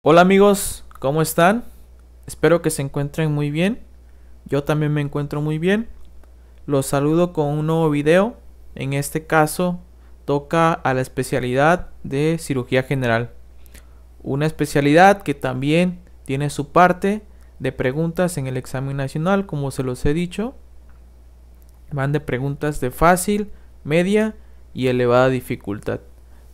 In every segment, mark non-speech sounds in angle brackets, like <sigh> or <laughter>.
Hola amigos, ¿cómo están? Espero que se encuentren muy bien. Yo también me encuentro muy bien. Los saludo con un nuevo video. En este caso toca a la especialidad de cirugía general. Una especialidad que también tiene su parte de preguntas en el examen nacional, como se los he dicho. Van de preguntas de fácil, media y elevada dificultad.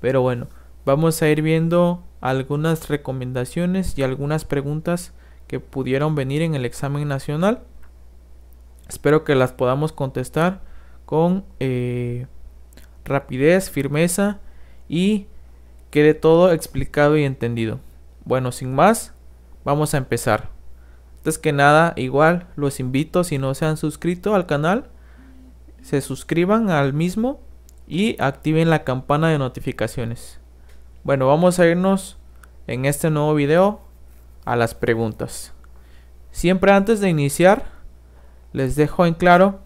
Pero bueno, vamos a ir viendo algunas recomendaciones y algunas preguntas que pudieron venir en el examen nacional. Espero que las podamos contestar con eh, rapidez, firmeza y quede todo explicado y entendido. Bueno, sin más, vamos a empezar. Antes que nada, igual los invito si no se han suscrito al canal, se suscriban al mismo y activen la campana de notificaciones. Bueno, vamos a irnos en este nuevo video a las preguntas. Siempre antes de iniciar, les dejo en claro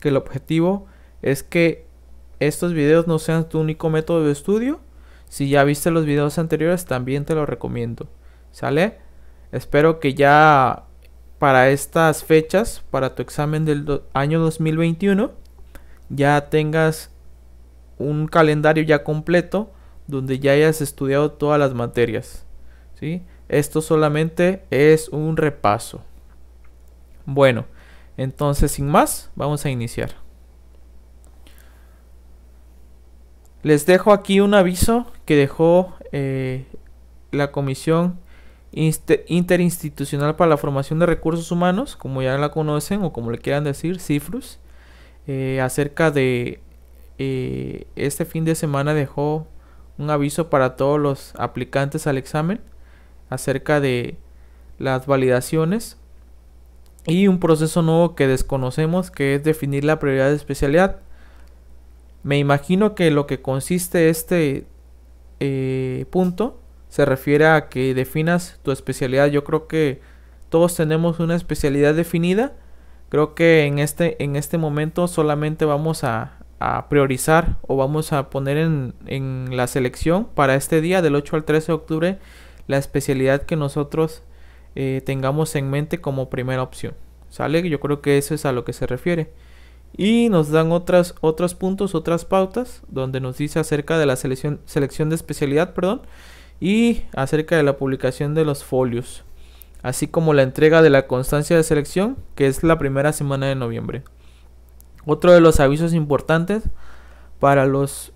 que el objetivo es que estos videos no sean tu único método de estudio. Si ya viste los videos anteriores, también te lo recomiendo. ¿Sale? Espero que ya para estas fechas, para tu examen del año 2021, ya tengas un calendario ya completo donde ya hayas estudiado todas las materias. ¿sí? Esto solamente es un repaso. Bueno, entonces sin más, vamos a iniciar. Les dejo aquí un aviso que dejó eh, la Comisión Interinstitucional para la Formación de Recursos Humanos, como ya la conocen o como le quieran decir, CIFRUS, eh, acerca de eh, este fin de semana dejó un aviso para todos los aplicantes al examen acerca de las validaciones y un proceso nuevo que desconocemos que es definir la prioridad de especialidad. Me imagino que lo que consiste este eh, punto se refiere a que definas tu especialidad. Yo creo que todos tenemos una especialidad definida. Creo que en este, en este momento solamente vamos a, a priorizar o vamos a poner en, la selección para este día del 8 al 13 de octubre la especialidad que nosotros eh, tengamos en mente como primera opción. ¿Sale? Yo creo que eso es a lo que se refiere. Y nos dan otras, otros puntos, otras pautas, donde nos dice acerca de la selección, selección de especialidad, perdón, y acerca de la publicación de los folios, así como la entrega de la constancia de selección, que es la primera semana de noviembre. Otro de los avisos importantes para los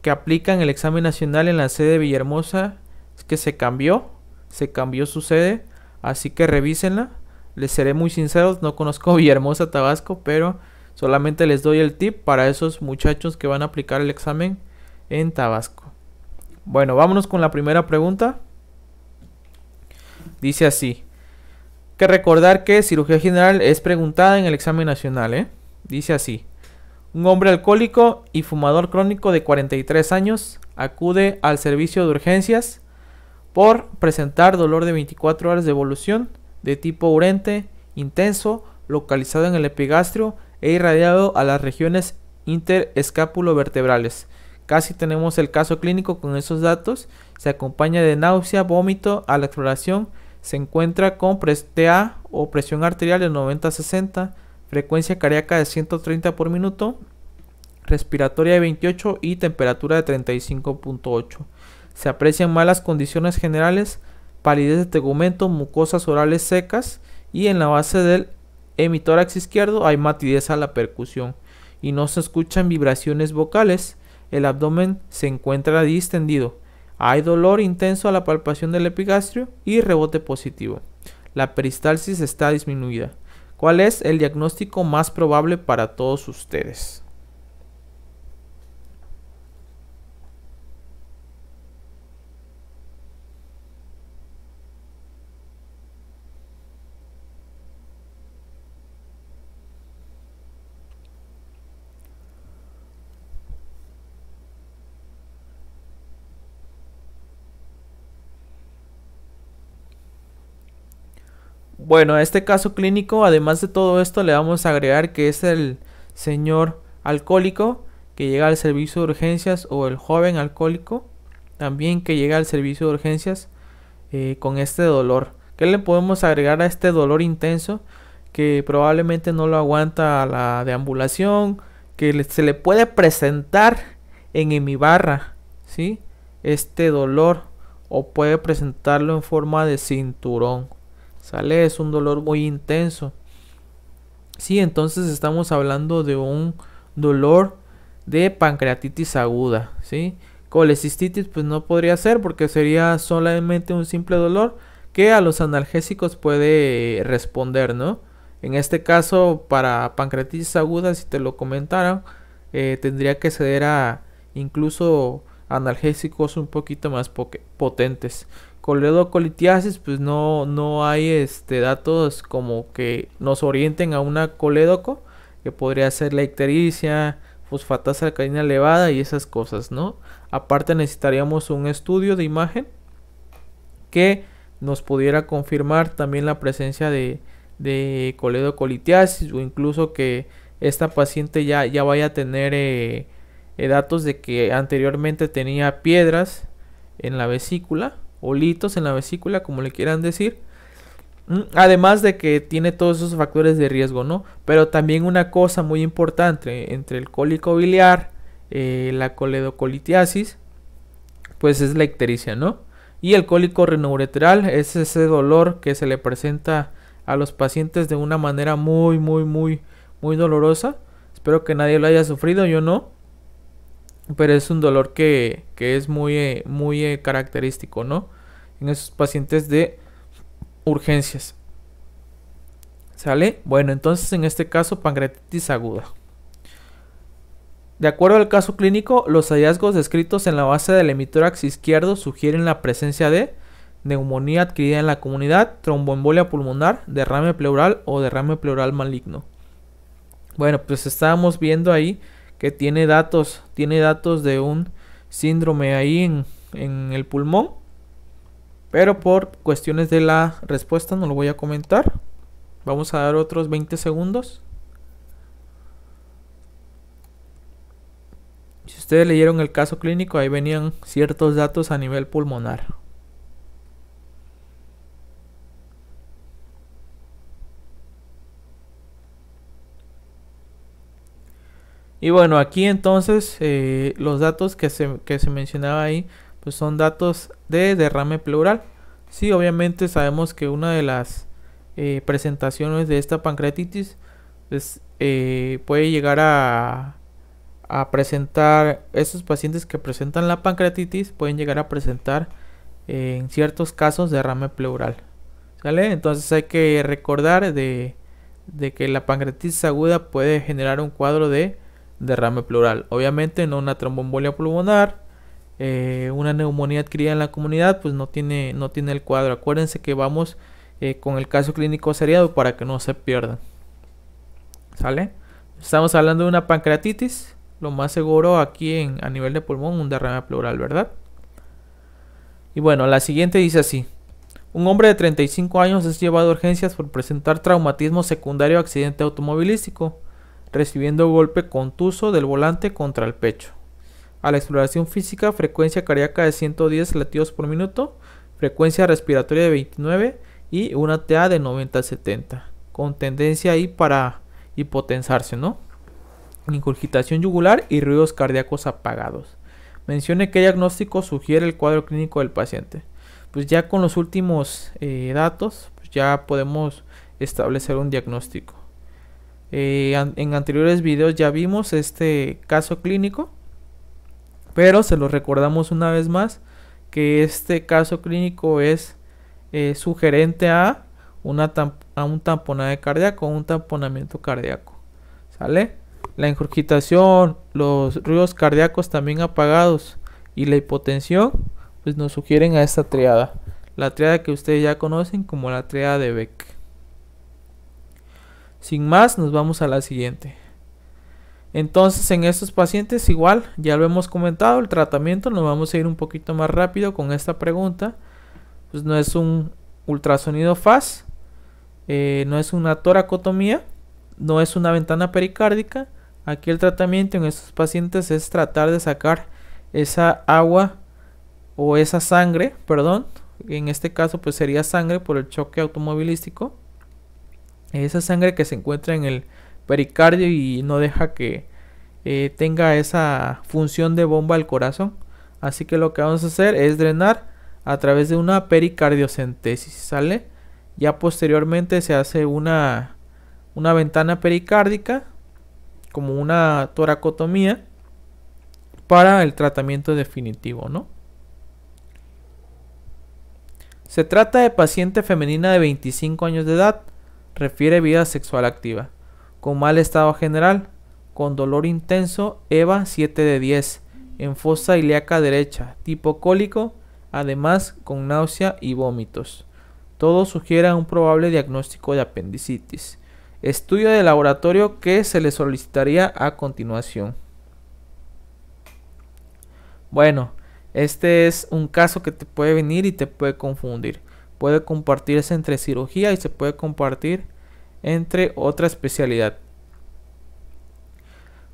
que aplican el examen nacional en la sede de Villahermosa es que se cambió, se cambió su sede, así que revísenla. Les seré muy sinceros, no conozco <laughs> Villahermosa, Tabasco, pero solamente les doy el tip para esos muchachos que van a aplicar el examen en Tabasco. Bueno, vámonos con la primera pregunta. Dice así. Que recordar que cirugía general es preguntada en el examen nacional, ¿eh? Dice así. Un hombre alcohólico y fumador crónico de 43 años acude al servicio de urgencias por presentar dolor de 24 horas de evolución de tipo urente, intenso, localizado en el epigastrio e irradiado a las regiones interescápulo-vertebrales. Casi tenemos el caso clínico con esos datos. Se acompaña de náusea, vómito a la exploración. Se encuentra con ta o presión arterial de 90-60 frecuencia cardíaca de 130 por minuto, respiratoria de 28 y temperatura de 35.8. Se aprecian malas condiciones generales, palidez de tegumento, mucosas orales secas y en la base del emitórax izquierdo hay matidez a la percusión y no se escuchan vibraciones vocales. El abdomen se encuentra distendido. Hay dolor intenso a la palpación del epigastrio y rebote positivo. La peristalsis está disminuida cuál es el diagnóstico más probable para todos ustedes. Bueno, a este caso clínico, además de todo esto, le vamos a agregar que es el señor alcohólico que llega al servicio de urgencias o el joven alcohólico también que llega al servicio de urgencias eh, con este dolor. ¿Qué le podemos agregar a este dolor intenso que probablemente no lo aguanta la deambulación, que se le puede presentar en barra. ¿sí? Este dolor o puede presentarlo en forma de cinturón. ¿Sale? Es un dolor muy intenso. Sí, entonces estamos hablando de un dolor de pancreatitis aguda, ¿sí? Colecistitis pues no podría ser porque sería solamente un simple dolor que a los analgésicos puede responder, ¿no? En este caso, para pancreatitis aguda, si te lo comentaron. Eh, tendría que ceder a incluso analgésicos un poquito más potentes coledocolitiasis, pues no, no hay este, datos como que nos orienten a una coledoco, que podría ser la ictericia, fosfatasa alcalina elevada y esas cosas, ¿no? Aparte necesitaríamos un estudio de imagen que nos pudiera confirmar también la presencia de, coledocolitiasis o incluso que esta paciente ya, ya vaya a tener eh, eh, datos de que anteriormente tenía piedras en la vesícula olitos en la vesícula, como le quieran decir. Mm, además de que tiene todos esos factores de riesgo, ¿no? Pero también una cosa muy importante entre el cólico biliar, eh, la coledocolitiasis, pues es la ictericia, ¿no? Y el cólico renouretral es ese dolor que se le presenta a los pacientes de una manera muy, muy, muy, muy dolorosa. Espero que nadie lo haya sufrido, yo no pero es un dolor que, es muy, eh, muy eh, característico, ¿no? En esos pacientes de urgencias. ¿Sale? Bueno, entonces en este caso pancreatitis aguda. De acuerdo al caso clínico, los hallazgos descritos en la base del hemitórax izquierdo sugieren la presencia de neumonía adquirida en la comunidad, tromboembolia pulmonar, derrame pleural o derrame pleural maligno. Bueno, pues estábamos viendo ahí que tiene datos, tiene datos de un síndrome ahí en, en el pulmón. Pero por cuestiones de la respuesta no lo voy a comentar. Vamos a dar otros 20 segundos. Si ustedes leyeron el caso clínico, ahí venían ciertos datos a nivel pulmonar. Y bueno, aquí entonces eh, los datos que se, mencionaba ahí, pues son datos de derrame pleural. Sí, obviamente sabemos que una de las eh, presentaciones de esta pancreatitis pues, eh, puede llegar a, presentar, estos pacientes que presentan la pancreatitis pueden llegar a presentar en ciertos casos derrame pleural. ¿Sale? Entonces hay que recordar de, de que la pancreatitis aguda puede generar un cuadro de derrame pleural. Obviamente no una trombombolia pulmonar, eh, una neumonía adquirida en la comunidad, pues no tiene, no tiene el cuadro. Acuérdense que vamos eh, con el caso clínico seriado para que no se pierdan. ¿Sale? Estamos hablando de una pancreatitis, lo más seguro aquí en, a nivel de pulmón, un derrame pleural, ¿verdad? Y bueno, la siguiente dice así. Un hombre de 35 años es llevado a urgencias por presentar traumatismo secundario a accidente automovilístico recibiendo golpe contuso del volante contra el pecho. A la exploración física, frecuencia cardíaca de 110 latidos por minuto, frecuencia respiratoria de 29 y una TA de 90 70, con tendencia ahí para hipotensarse, ¿no? Incurgitación yugular y ruidos cardíacos apagados. Mencione qué diagnóstico sugiere el cuadro clínico del paciente. Pues ya con los últimos eh, datos, pues ya podemos establecer un diagnóstico. Eh, en anteriores videos ya vimos este caso clínico, pero se lo recordamos una vez más que este caso clínico es eh, sugerente a, una a un tamponaje cardíaco, un tamponamiento cardíaco. ¿Sale? La injurgitación, los ruidos cardíacos también apagados y la hipotensión, pues nos sugieren a esta triada. La triada que ustedes ya conocen como la triada de Beck. Sin más, nos vamos a la siguiente. Entonces, en estos pacientes igual, ya lo hemos comentado, el tratamiento, nos vamos a ir un poquito más rápido con esta pregunta. Pues no es un ultrasonido FAS, eh, no es una toracotomía, no es una ventana pericárdica. Aquí el tratamiento en estos pacientes es tratar de sacar esa agua o esa sangre, perdón, en este caso pues sería sangre por el choque automovilístico esa sangre que se encuentra en el pericardio y no deja que eh, tenga esa función de bomba al corazón. Así que lo que vamos a hacer es drenar a través de una pericardiocentesis, ¿sale? Ya posteriormente se hace una, una ventana pericárdica, como una toracotomía, para el tratamiento definitivo, ¿no? Se trata de paciente femenina de 25 años de edad, refiere vida sexual activa. Con mal estado general, con dolor intenso, EVA 7 de 10, en fosa ilíaca derecha, tipo cólico, además con náusea y vómitos. Todo sugiere un probable diagnóstico de apendicitis. Estudio de laboratorio que se le solicitaría a continuación. Bueno, este es un caso que te puede venir y te puede confundir puede compartirse entre cirugía y se puede compartir entre otra especialidad.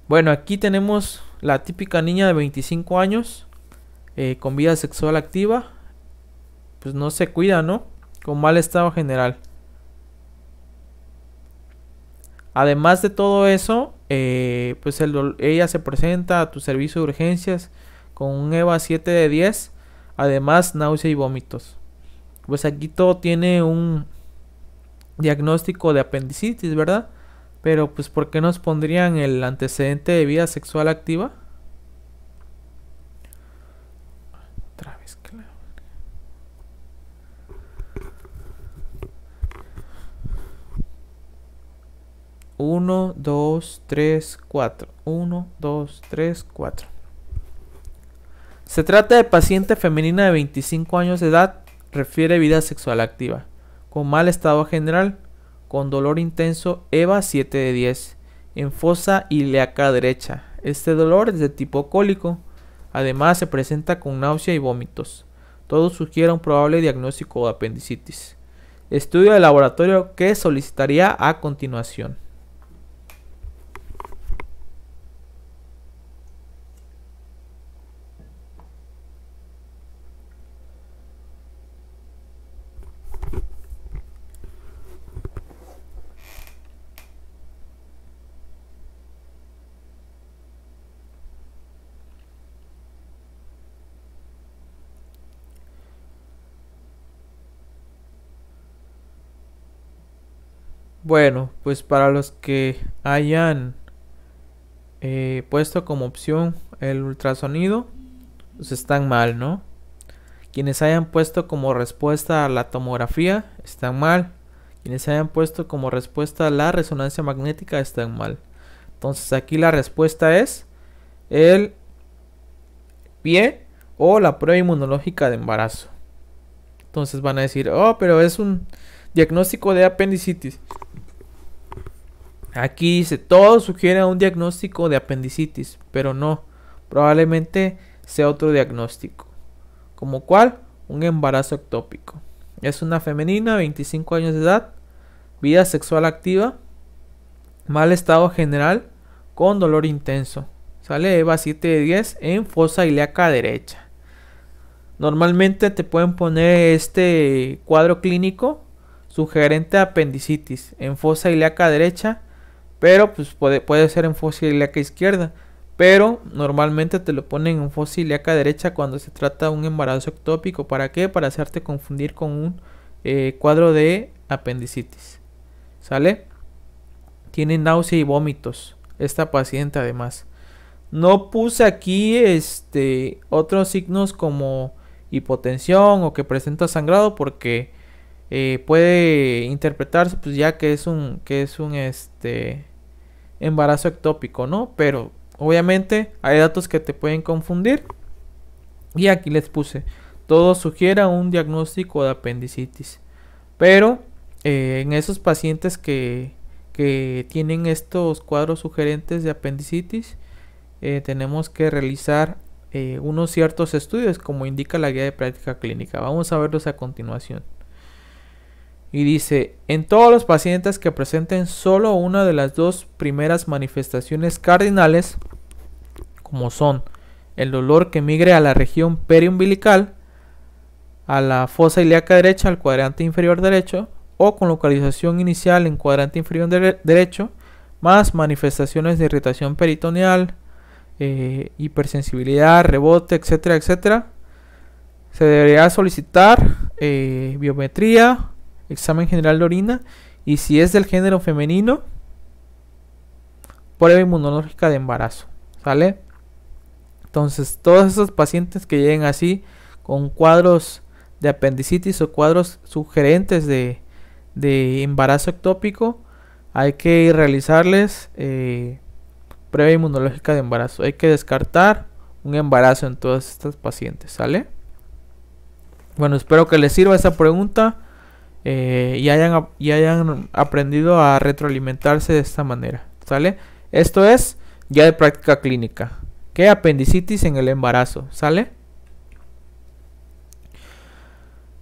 Bueno, aquí tenemos la típica niña de 25 años eh, con vida sexual activa. Pues no se cuida, ¿no? Con mal estado general. Además de todo eso, eh, pues ella se presenta a tu servicio de urgencias con un EVA 7 de 10, además náusea y vómitos. Pues aquí todo tiene un diagnóstico de apendicitis, ¿verdad? Pero pues ¿por qué nos pondrían el antecedente de vida sexual activa? 1, 2, 3, 4. 1, 2, 3, 4. Se trata de paciente femenina de 25 años de edad refiere vida sexual activa. Con mal estado general, con dolor intenso, EVA 7 de 10. En fosa ilíaca derecha. Este dolor es de tipo cólico. Además se presenta con náusea y vómitos. Todo sugiere un probable diagnóstico de apendicitis. Estudio de laboratorio que solicitaría a continuación. Bueno, pues para los que hayan eh, puesto como opción el ultrasonido, pues están mal, ¿no? Quienes hayan puesto como respuesta a la tomografía, están mal. Quienes hayan puesto como respuesta la resonancia magnética, están mal. Entonces aquí la respuesta es el pie o la prueba inmunológica de embarazo. Entonces van a decir, oh, pero es un diagnóstico de apendicitis. Aquí dice, todo sugiere un diagnóstico de apendicitis, pero no, probablemente sea otro diagnóstico. ¿Como cual, Un embarazo ectópico. Es una femenina, 25 años de edad, vida sexual activa, mal estado general, con dolor intenso. Sale EVA 7 de 10 en fosa ilíaca derecha. Normalmente te pueden poner este cuadro clínico sugerente apendicitis en fosa ilíaca derecha pero pues puede, puede ser en fósil ilíaca izquierda. Pero normalmente te lo ponen en fósil ilíaca derecha cuando se trata de un embarazo ectópico. ¿Para qué? Para hacerte confundir con un eh, cuadro de apendicitis. ¿Sale? Tiene náusea y vómitos. Esta paciente además. No puse aquí este, otros signos como hipotensión o que presenta sangrado porque eh, puede interpretarse pues ya que es un que es un este embarazo ectópico, ¿no? Pero obviamente hay datos que te pueden confundir. Y aquí les puse, todo sugiera un diagnóstico de apendicitis. Pero eh, en esos pacientes que, que, tienen estos cuadros sugerentes de apendicitis, eh, tenemos que realizar eh, unos ciertos estudios como indica la guía de práctica clínica. Vamos a verlos a continuación. Y dice, en todos los pacientes que presenten solo una de las dos primeras manifestaciones cardinales, como son el dolor que migre a la región periumbilical, a la fosa ilíaca derecha, al cuadrante inferior derecho, o con localización inicial en cuadrante inferior derecho, más manifestaciones de irritación peritoneal, eh, hipersensibilidad, rebote, etcétera, etcétera. Se debería solicitar eh, biometría examen general de orina y si es del género femenino, prueba inmunológica de embarazo, ¿sale? Entonces, todos esos pacientes que lleguen así con cuadros de apendicitis o cuadros sugerentes de, embarazo ectópico, hay que realizarles eh, prueba inmunológica de embarazo. Hay que descartar un embarazo en todas estas pacientes, ¿sale? Bueno, espero que les sirva esta pregunta. Eh, y, hayan, y hayan aprendido a retroalimentarse de esta manera. ¿Sale? Esto es ya de práctica clínica. ¿Qué? Apendicitis en el embarazo. ¿Sale?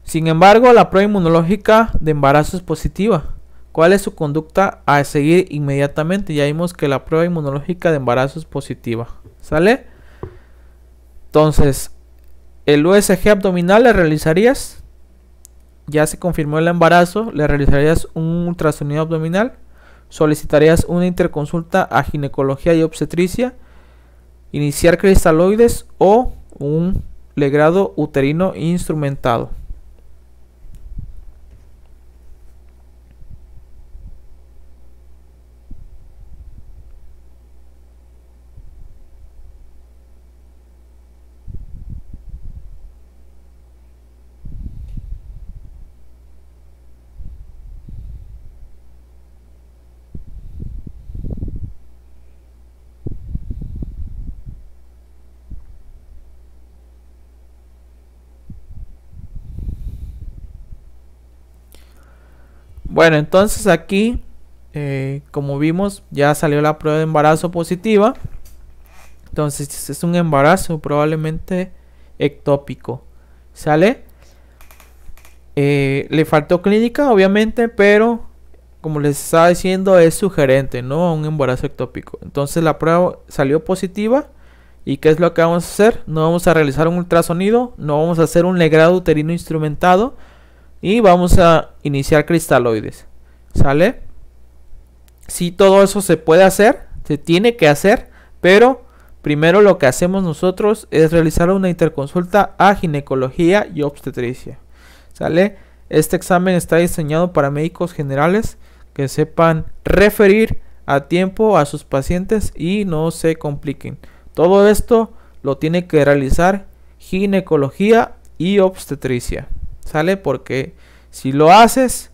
Sin embargo, la prueba inmunológica de embarazo es positiva. ¿Cuál es su conducta a seguir inmediatamente? Ya vimos que la prueba inmunológica de embarazo es positiva. ¿Sale? Entonces, ¿el USG abdominal le realizarías? ya se confirmó el embarazo, le realizarías un ultrasonido abdominal, solicitarías una interconsulta a ginecología y obstetricia, iniciar cristaloides o un legrado uterino instrumentado. Bueno, entonces aquí, eh, como vimos, ya salió la prueba de embarazo positiva. Entonces es un embarazo probablemente ectópico. ¿Sale? Eh, le faltó clínica, obviamente, pero como les estaba diciendo, es sugerente, ¿no? un embarazo ectópico. Entonces la prueba salió positiva. ¿Y qué es lo que vamos a hacer? No vamos a realizar un ultrasonido, no vamos a hacer un legrado uterino instrumentado, y vamos a iniciar cristaloides. ¿Sale? Si todo eso se puede hacer, se tiene que hacer, pero primero lo que hacemos nosotros es realizar una interconsulta a ginecología y obstetricia. ¿Sale? Este examen está diseñado para médicos generales que sepan referir a tiempo a sus pacientes y no se compliquen. Todo esto lo tiene que realizar ginecología y obstetricia. ¿Sale? Porque si lo haces,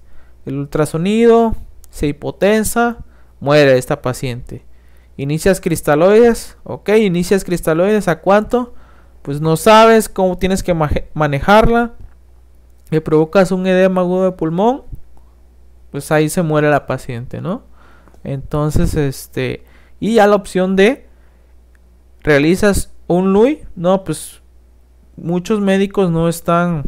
el ultrasonido se hipotensa, muere esta paciente. Inicias cristaloides, ok, inicias cristaloides, ¿a cuánto? Pues no sabes cómo tienes que manejarla, le provocas un edema agudo de pulmón, pues ahí se muere la paciente, ¿no? Entonces, este, y ya la opción de, realizas un LUI, no, pues muchos médicos no están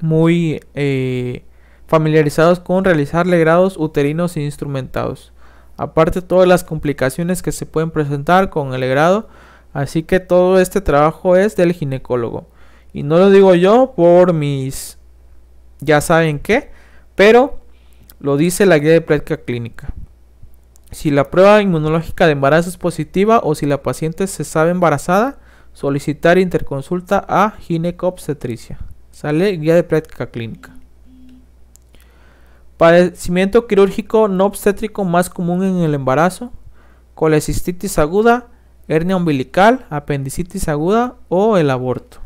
muy eh, familiarizados con realizar legrados uterinos e instrumentados. Aparte todas las complicaciones que se pueden presentar con el legrado, así que todo este trabajo es del ginecólogo. Y no lo digo yo por mis ya saben qué, pero lo dice la guía de práctica clínica. Si la prueba inmunológica de embarazo es positiva o si la paciente se sabe embarazada, solicitar interconsulta a ginecobstetricia. Sale guía de práctica clínica. Padecimiento quirúrgico no obstétrico más común en el embarazo. Colecistitis aguda, hernia umbilical, apendicitis aguda o el aborto.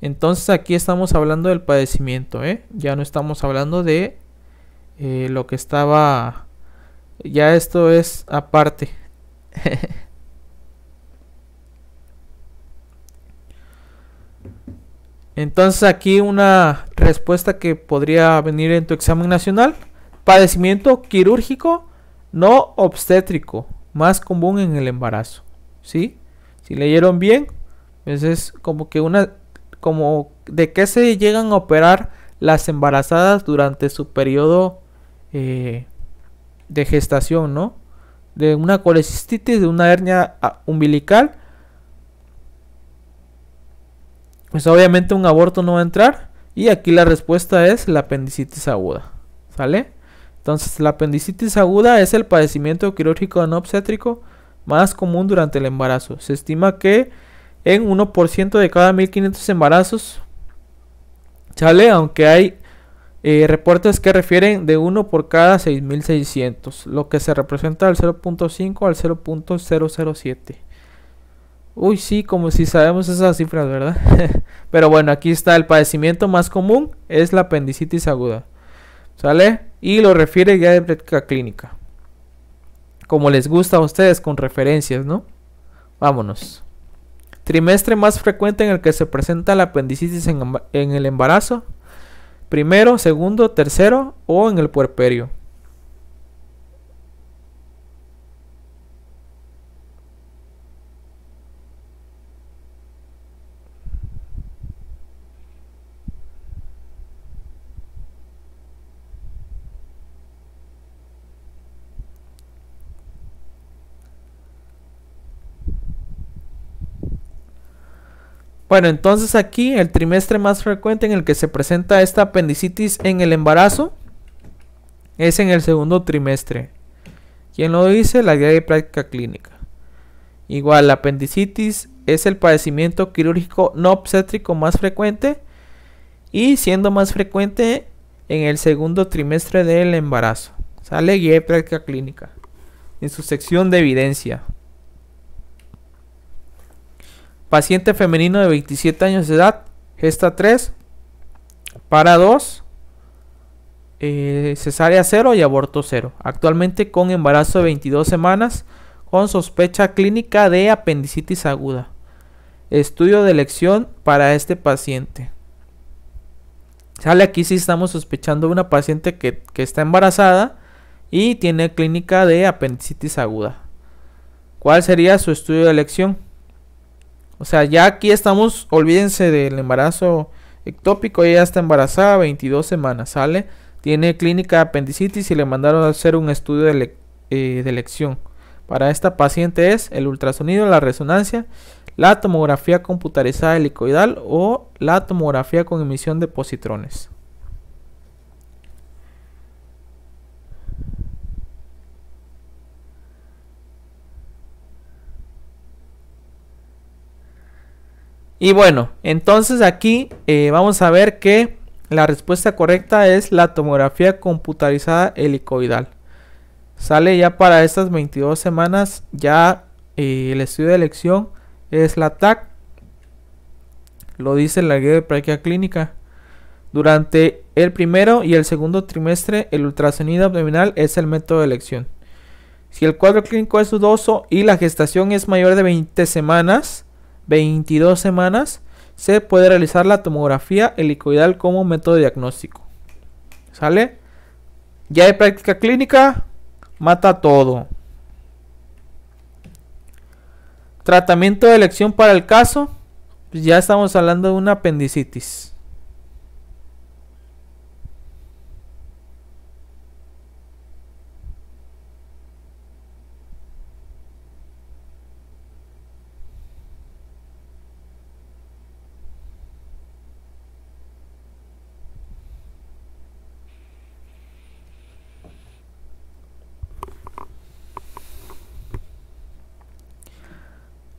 Entonces aquí estamos hablando del padecimiento, ¿eh? ya no estamos hablando de eh, lo que estaba, ya esto es aparte. <laughs> Entonces aquí una respuesta que podría venir en tu examen nacional. Padecimiento quirúrgico no obstétrico, más común en el embarazo. ¿Sí? Si leyeron bien, pues es como que una como de qué se llegan a operar las embarazadas durante su periodo eh, de gestación, ¿no? De una colecistitis, de una hernia ah, umbilical pues obviamente un aborto no va a entrar. Y aquí la respuesta es la apendicitis aguda. ¿Sale? Entonces la apendicitis aguda es el padecimiento quirúrgico no obstétrico más común durante el embarazo. Se estima que en 1% de cada 1500 embarazos, ¿sale? Aunque hay eh, reportes que refieren de 1 por cada 6600, lo que se representa del 0.5 al 0.007. Uy, sí, como si sabemos esas cifras, ¿verdad? <laughs> Pero bueno, aquí está el padecimiento más común, es la apendicitis aguda. ¿Sale? Y lo refiere ya de práctica clínica. Como les gusta a ustedes, con referencias, ¿no? Vámonos. Trimestre más frecuente en el que se presenta la apendicitis en, en el embarazo. Primero, segundo, tercero o en el puerperio. Bueno, entonces aquí el trimestre más frecuente en el que se presenta esta apendicitis en el embarazo es en el segundo trimestre. ¿Quién lo dice? La guía de práctica clínica. Igual, la apendicitis es el padecimiento quirúrgico no obstétrico más frecuente y siendo más frecuente en el segundo trimestre del embarazo. Sale guía de práctica clínica en su sección de evidencia. Paciente femenino de 27 años de edad, gesta 3, para 2, eh, cesárea 0 y aborto 0. Actualmente con embarazo de 22 semanas, con sospecha clínica de apendicitis aguda. Estudio de elección para este paciente. Sale aquí si estamos sospechando una paciente que, que está embarazada y tiene clínica de apendicitis aguda. ¿Cuál sería su estudio de elección? O sea, ya aquí estamos, olvídense del embarazo ectópico, ella está embarazada 22 semanas, ¿sale? Tiene clínica de apendicitis y le mandaron a hacer un estudio de, eh, de elección. Para esta paciente es el ultrasonido, la resonancia, la tomografía computarizada helicoidal o la tomografía con emisión de positrones. Y bueno, entonces aquí eh, vamos a ver que la respuesta correcta es la tomografía computarizada helicoidal. Sale ya para estas 22 semanas, ya eh, el estudio de elección es la TAC. Lo dice la guía de práctica clínica. Durante el primero y el segundo trimestre, el ultrasonido abdominal es el método de elección. Si el cuadro clínico es dudoso y la gestación es mayor de 20 semanas, 22 semanas se puede realizar la tomografía helicoidal como método diagnóstico. ¿Sale? Ya hay práctica clínica, mata todo. Tratamiento de elección para el caso, pues ya estamos hablando de una apendicitis.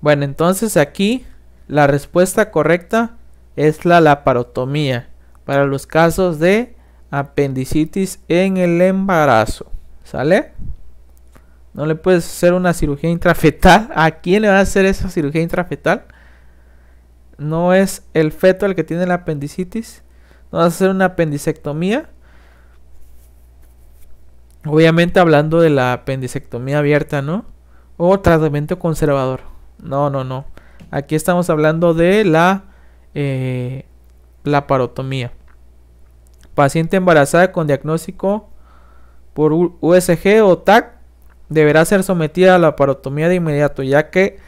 Bueno, entonces aquí la respuesta correcta es la laparotomía para los casos de apendicitis en el embarazo. ¿Sale? No le puedes hacer una cirugía intrafetal. <laughs> ¿A quién le va a hacer esa cirugía intrafetal? No es el feto el que tiene la apendicitis. No vas a hacer una apendicectomía. Obviamente hablando de la apendicectomía abierta, ¿no? O tratamiento conservador. No, no, no. Aquí estamos hablando de la eh, parotomía. Paciente embarazada con diagnóstico por USG o TAC deberá ser sometida a la parotomía de inmediato, ya que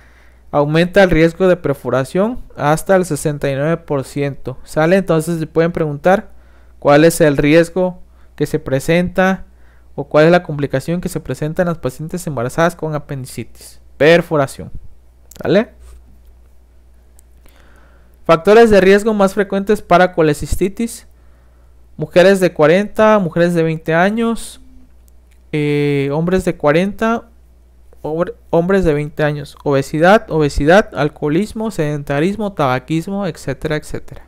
aumenta el riesgo de perforación hasta el 69%. ¿Sale? Entonces se pueden preguntar cuál es el riesgo que se presenta o cuál es la complicación que se presenta en las pacientes embarazadas con apendicitis. Perforación. Factores de riesgo más frecuentes para colecistitis. Mujeres de 40, mujeres de 20 años, eh, hombres de 40, hombres de 20 años, obesidad, obesidad, alcoholismo, sedentarismo, tabaquismo, etcétera, etcétera.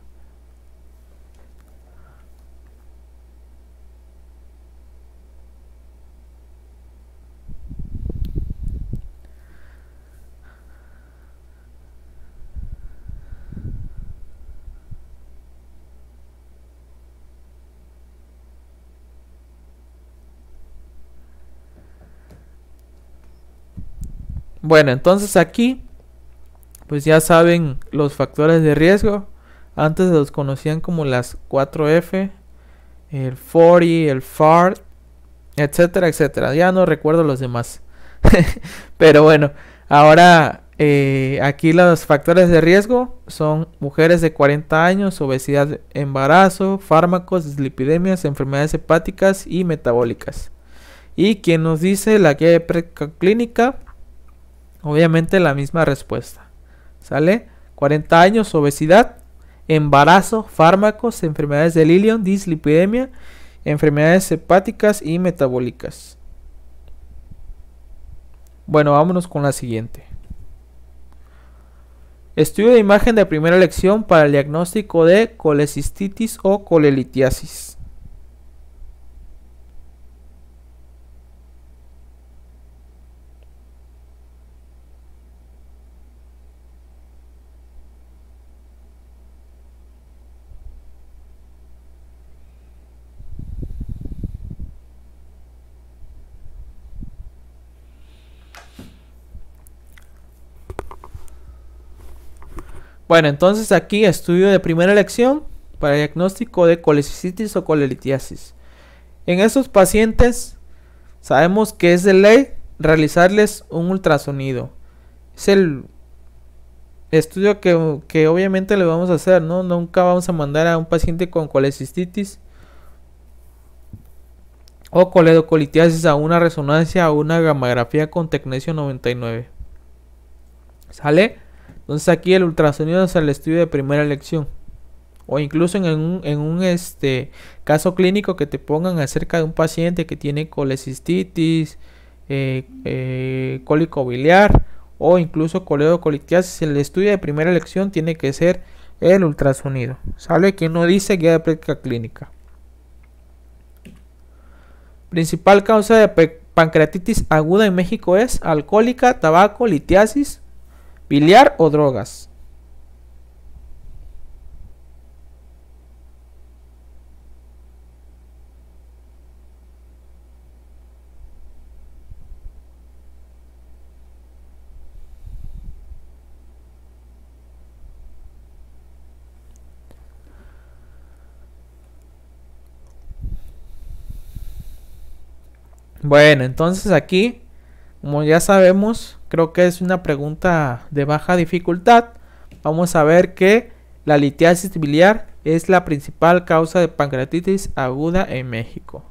Bueno, entonces aquí, pues ya saben los factores de riesgo. Antes los conocían como las 4F, el 40, el FART, etcétera, etcétera. Ya no recuerdo los demás. <laughs> Pero bueno, ahora eh, aquí los factores de riesgo son mujeres de 40 años, obesidad, embarazo, fármacos, dislipidemias, enfermedades hepáticas y metabólicas. Y quien nos dice la guía de preclínica. Obviamente la misma respuesta. ¿Sale? 40 años, obesidad, embarazo, fármacos, enfermedades del Lilion, dislipidemia, enfermedades hepáticas y metabólicas. Bueno, vámonos con la siguiente. Estudio de imagen de primera elección para el diagnóstico de colecistitis o colelitiasis. Bueno, entonces aquí estudio de primera elección para diagnóstico de colecistitis o colelitiasis. En estos pacientes sabemos que es de ley realizarles un ultrasonido. Es el estudio que, obviamente le vamos a hacer, ¿no? Nunca vamos a mandar a un paciente con colecistitis o coledocolitiasis a una resonancia a una gamografía con tecnesio 99. ¿Sale? Entonces aquí el ultrasonido es el estudio de primera elección. O incluso en un, este, caso clínico que te pongan acerca de un paciente que tiene colecistitis, eh, eh cólico biliar o incluso colitiasis, el estudio de primera elección tiene que ser el ultrasonido. Sale que no dice guía de práctica clínica. Principal causa de pancreatitis aguda en México es alcohólica, tabaco, litiasis, ¿Biliar o drogas? Bueno, entonces aquí, como ya sabemos, Creo que es una pregunta de baja dificultad. Vamos a ver que la litiasis biliar es la principal causa de pancreatitis aguda en México.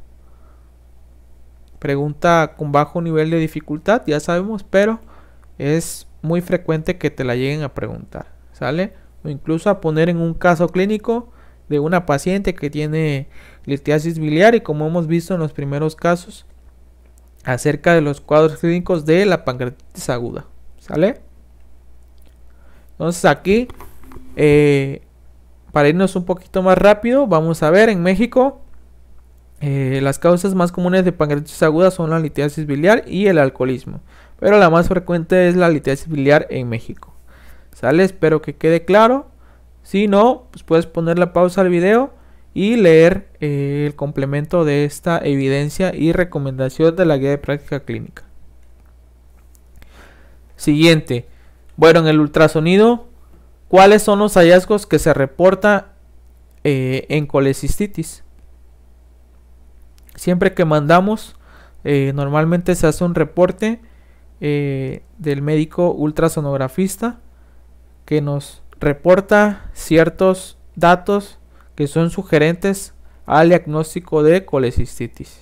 Pregunta con bajo nivel de dificultad, ya sabemos, pero es muy frecuente que te la lleguen a preguntar, ¿sale? O incluso a poner en un caso clínico de una paciente que tiene litiasis biliar y como hemos visto en los primeros casos, acerca de los cuadros clínicos de la pancreatitis aguda. ¿Sale? Entonces aquí, eh, para irnos un poquito más rápido, vamos a ver en México. Eh, las causas más comunes de pancreatitis aguda son la litiasis biliar y el alcoholismo, pero la más frecuente es la litiasis biliar en México. ¿Sale? Espero que quede claro. Si no, pues puedes poner la pausa al video y leer eh, el complemento de esta evidencia y recomendación de la guía de práctica clínica. Siguiente. Bueno, en el ultrasonido, ¿cuáles son los hallazgos que se reporta eh, en colecistitis? Siempre que mandamos, eh, normalmente se hace un reporte del médico ultrasonografista que nos reporta ciertos datos que son sugerentes al diagnóstico de colecistitis.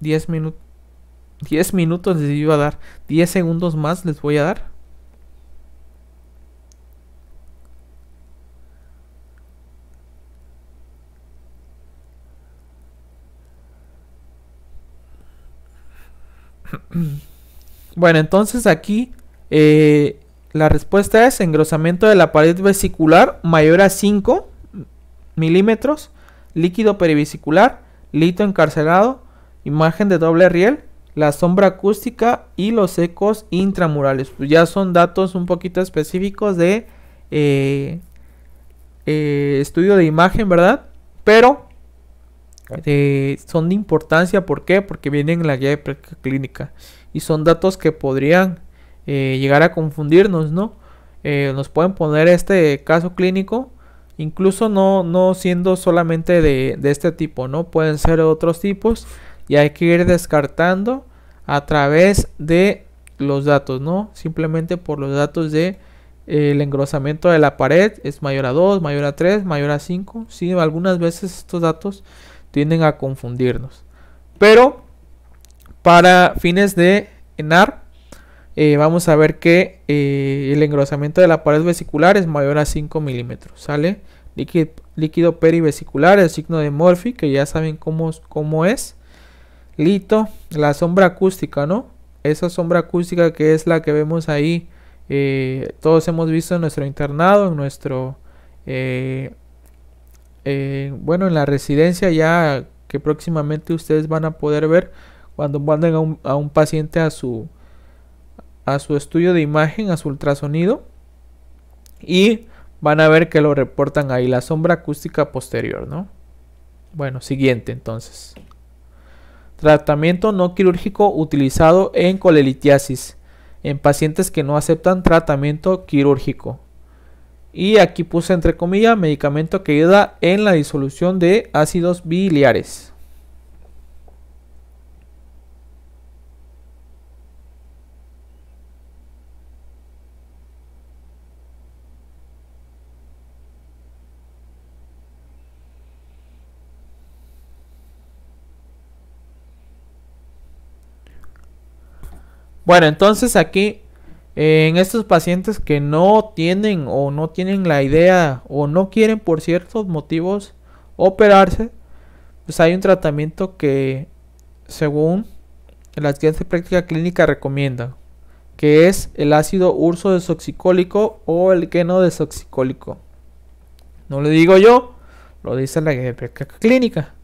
10 minutos. 10 minutos les iba a dar. 10 segundos más les voy a dar. <clears throat> Bueno, entonces aquí eh, la respuesta es engrosamiento de la pared vesicular mayor a 5 milímetros, líquido perivesicular, lito encarcelado, imagen de doble riel, la sombra acústica y los ecos intramurales. Pues ya son datos un poquito específicos de eh, eh, estudio de imagen, ¿verdad? Pero eh, son de importancia, ¿por qué? Porque vienen en la guía de práctica clínica y son datos que podrían eh, llegar a confundirnos, ¿no? Eh, nos pueden poner este caso clínico, incluso no, no siendo solamente de, este tipo, ¿no? Pueden ser otros tipos y hay que ir descartando a través de los datos, ¿no? Simplemente por los datos de eh, el engrosamiento de la pared es mayor a 2, mayor a 3, mayor a 5. Sí, algunas veces estos datos tienden a confundirnos. Pero para fines de ENAR eh, vamos a ver que eh, el engrosamiento de la pared vesicular es mayor a 5 milímetros, ¿sale? Líquido, perivesicular, el signo de Morphy, que ya saben cómo, cómo es. Lito, la sombra acústica, ¿no? Esa sombra acústica que es la que vemos ahí, eh, todos hemos visto en nuestro internado, en nuestro... bueno, en la residencia ya que próximamente ustedes van a poder ver cuando manden a un paciente a su a su estudio de imagen, a su ultrasonido y van a ver que lo reportan ahí, la sombra acústica posterior, ¿no? Bueno, siguiente entonces. Tratamiento no quirúrgico utilizado en colelitiasis, en pacientes que no aceptan tratamiento quirúrgico. Y aquí puse entre comillas medicamento que ayuda en la disolución de ácidos biliares. Bueno, entonces aquí eh, en estos pacientes que no tienen o no tienen la idea o no quieren por ciertos motivos operarse, pues hay un tratamiento que según las guías de práctica clínica recomienda, que es el ácido urso desoxicólico o el queno desoxicólico. No lo digo yo, lo dice la guía de práctica clínica.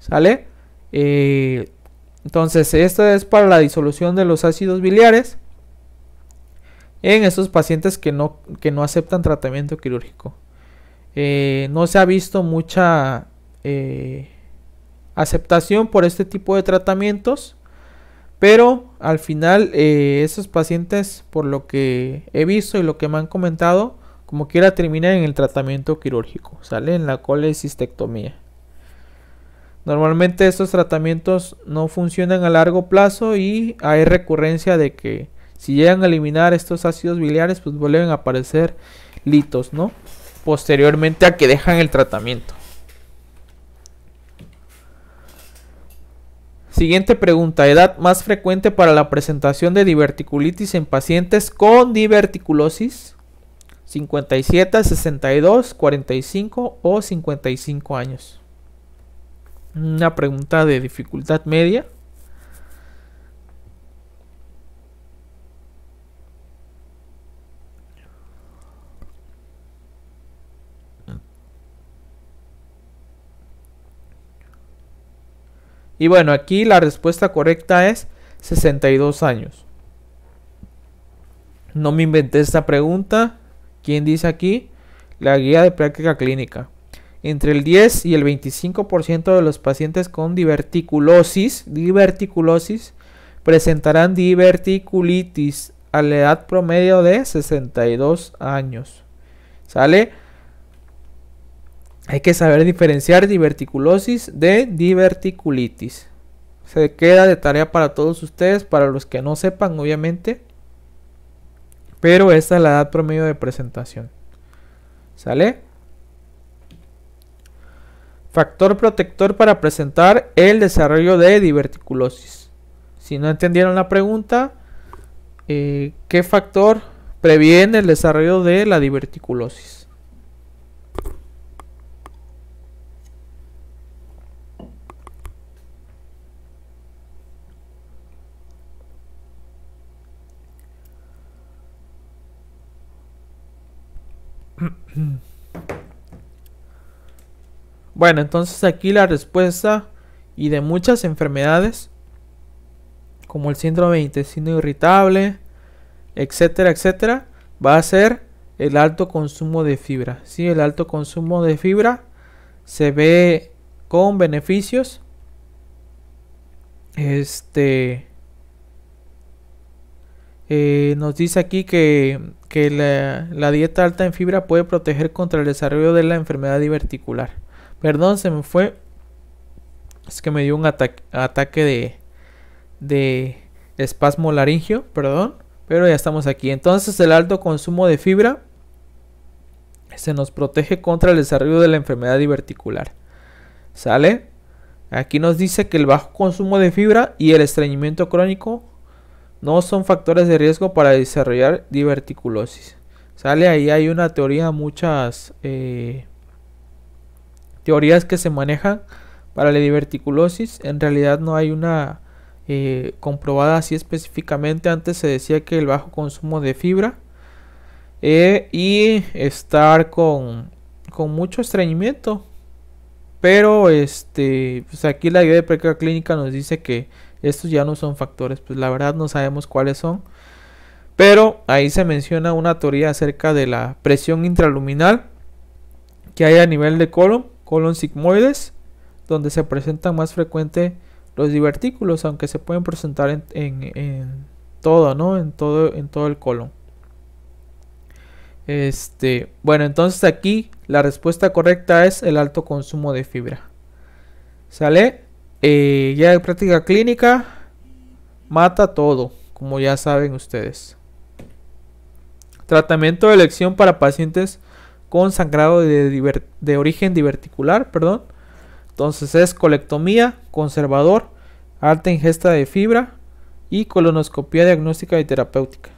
¿Sale? Eh, entonces, esta es para la disolución de los ácidos biliares en estos pacientes que no, que no aceptan tratamiento quirúrgico. Eh, no se ha visto mucha eh, aceptación por este tipo de tratamientos, pero al final eh, esos pacientes, por lo que he visto y lo que me han comentado, como quiera terminan en el tratamiento quirúrgico, sale en la colecistectomía. Normalmente estos tratamientos no funcionan a largo plazo y hay recurrencia de que si llegan a eliminar estos ácidos biliares, pues vuelven a aparecer litos, ¿no? Posteriormente a que dejan el tratamiento. Siguiente pregunta, edad más frecuente para la presentación de diverticulitis en pacientes con diverticulosis. 57, 62, 45 o 55 años. Una pregunta de dificultad media. Y bueno, aquí la respuesta correcta es 62 años. No me inventé esta pregunta. ¿Quién dice aquí? La guía de práctica clínica entre el 10 y el 25% de los pacientes con diverticulosis, diverticulosis presentarán diverticulitis a la edad promedio de 62 años. ¿Sale? Hay que saber diferenciar diverticulosis de diverticulitis. Se queda de tarea para todos ustedes, para los que no sepan, obviamente. Pero esta es la edad promedio de presentación. ¿Sale? factor protector para presentar el desarrollo de diverticulosis. Si no entendieron la pregunta, eh, ¿qué factor previene el desarrollo de la diverticulosis? <clears throat> Bueno, entonces aquí la respuesta y de muchas enfermedades, como el síndrome de intestino irritable, etcétera, etcétera, va a ser el alto consumo de fibra. si El alto consumo de fibra se ve con beneficios. Este eh, nos dice aquí que, la dieta alta en fibra puede proteger contra el desarrollo de la enfermedad diverticular. Perdón, se me fue. Es que me dio un ataque de, espasmo laringio, perdón. Pero ya estamos aquí. Entonces el alto consumo de fibra se nos protege contra el desarrollo de la enfermedad diverticular. ¿Sale? Aquí nos dice que el bajo consumo de fibra y el estreñimiento crónico no son factores de riesgo para desarrollar diverticulosis. ¿Sale? Ahí hay una teoría, muchas... Eh, teorías que se manejan para la diverticulosis. En realidad no hay una eh, comprobada así específicamente. Antes se decía que el bajo consumo de fibra eh, y estar con, mucho estreñimiento. Pero este, pues aquí la guía de práctica clínica nos dice que estos ya no son factores. Pues la verdad no sabemos cuáles son. Pero ahí se menciona una teoría acerca de la presión intraluminal que hay a nivel de colon colon sigmoides, donde se presentan más frecuente los divertículos, aunque se pueden presentar en, todo, ¿no? En todo, en todo el colon. Este, bueno, entonces aquí la respuesta correcta es el alto consumo de fibra. ¿Sale? Eh, ya en práctica clínica, mata todo, como ya saben ustedes. Tratamiento de elección para pacientes con sangrado de, origen diverticular, perdón. Entonces es colectomía, conservador, alta ingesta de fibra y colonoscopía diagnóstica y terapéutica.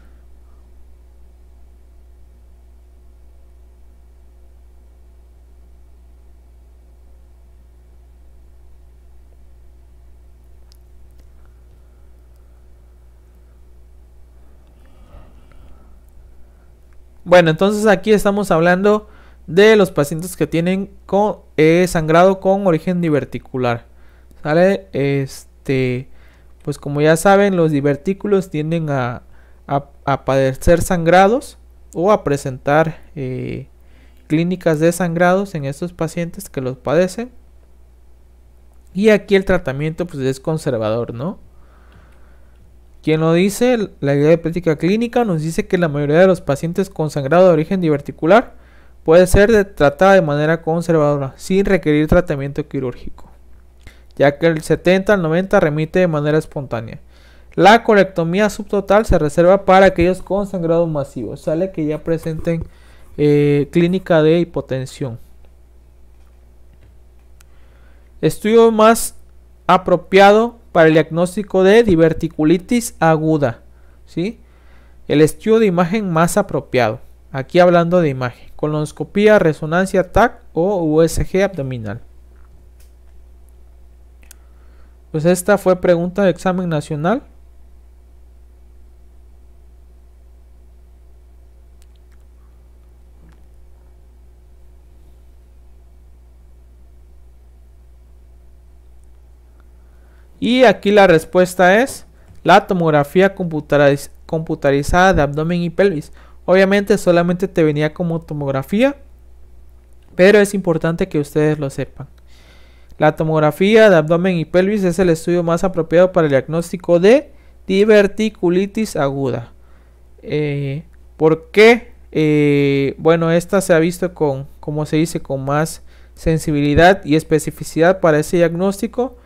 Bueno, entonces aquí estamos hablando de los pacientes que tienen eh, sangrado con origen diverticular. ¿Sale? Este, pues como ya saben, los divertículos tienden a, padecer sangrados o a presentar eh, clínicas de sangrados en estos pacientes que los padecen. Y aquí el tratamiento pues es conservador, ¿no? Quien lo dice, la idea de práctica clínica nos dice que la mayoría de los pacientes con sangrado de origen diverticular puede ser tratada de manera conservadora, sin requerir tratamiento quirúrgico, ya que el 70 al 90 remite de manera espontánea. La colectomía subtotal se reserva para aquellos con sangrado masivo, sale que ya presenten eh, clínica de hipotensión. Estudio más apropiado para el diagnóstico de diverticulitis aguda. ¿sí? El estudio de imagen más apropiado. Aquí hablando de imagen. Colonoscopía, resonancia TAC o USG abdominal. Pues esta fue pregunta de examen nacional. Y aquí la respuesta es la tomografía computarizada de abdomen y pelvis. Obviamente solamente te venía como tomografía, pero es importante que ustedes lo sepan. La tomografía de abdomen y pelvis es el estudio más apropiado para el diagnóstico de diverticulitis aguda. Eh, ¿Por qué? Eh, bueno, esta se ha visto con, como se dice, con más sensibilidad y especificidad para ese diagnóstico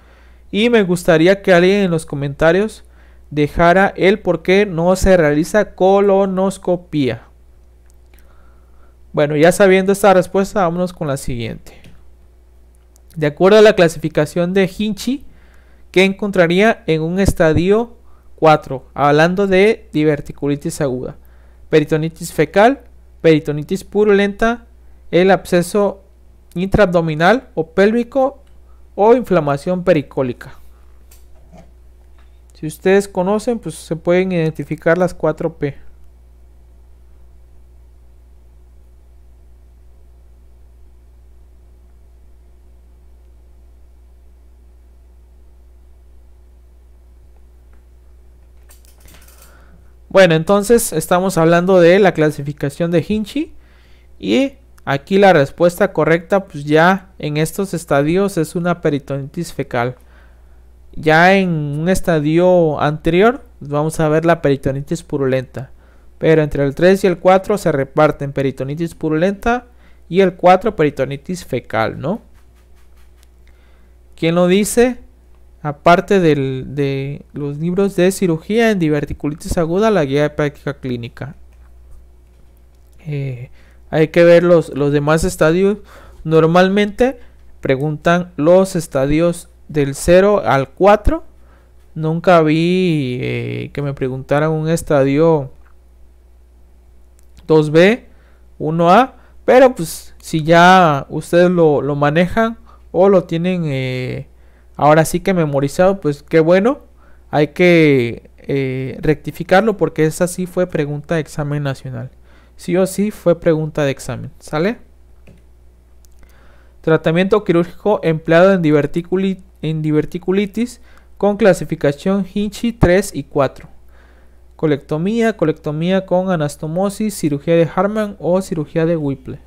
y me gustaría que alguien en los comentarios dejara el por qué no se realiza colonoscopía. Bueno, ya sabiendo esta respuesta, vámonos con la siguiente. De acuerdo a la clasificación de Hinchi, ¿qué encontraría en un estadio 4, hablando de diverticulitis aguda, peritonitis fecal, peritonitis purulenta, el absceso intraabdominal o pélvico o inflamación pericólica. Si ustedes conocen, pues se pueden identificar las 4P. Bueno, entonces estamos hablando de la clasificación de Hinchi y Aquí la respuesta correcta, pues ya en estos estadios es una peritonitis fecal. Ya en un estadio anterior pues vamos a ver la peritonitis purulenta. Pero entre el 3 y el 4 se reparten peritonitis purulenta y el 4 peritonitis fecal, ¿no? ¿Quién lo dice? Aparte de los libros de cirugía en diverticulitis aguda, la guía de práctica clínica. Eh, hay que ver los, demás estadios. Normalmente preguntan los estadios del 0 al 4. Nunca vi eh, que me preguntaran un estadio 2B, 1A. Pero pues si ya ustedes lo, manejan o lo tienen eh, ahora sí que memorizado, pues qué bueno. Hay que eh, rectificarlo porque esa sí fue pregunta de examen nacional sí o sí fue pregunta de examen, ¿sale? Tratamiento quirúrgico empleado en, diverticulitis con clasificación Hinchi 3 y 4. Colectomía, colectomía con anastomosis, cirugía de Harman o cirugía de Whipple.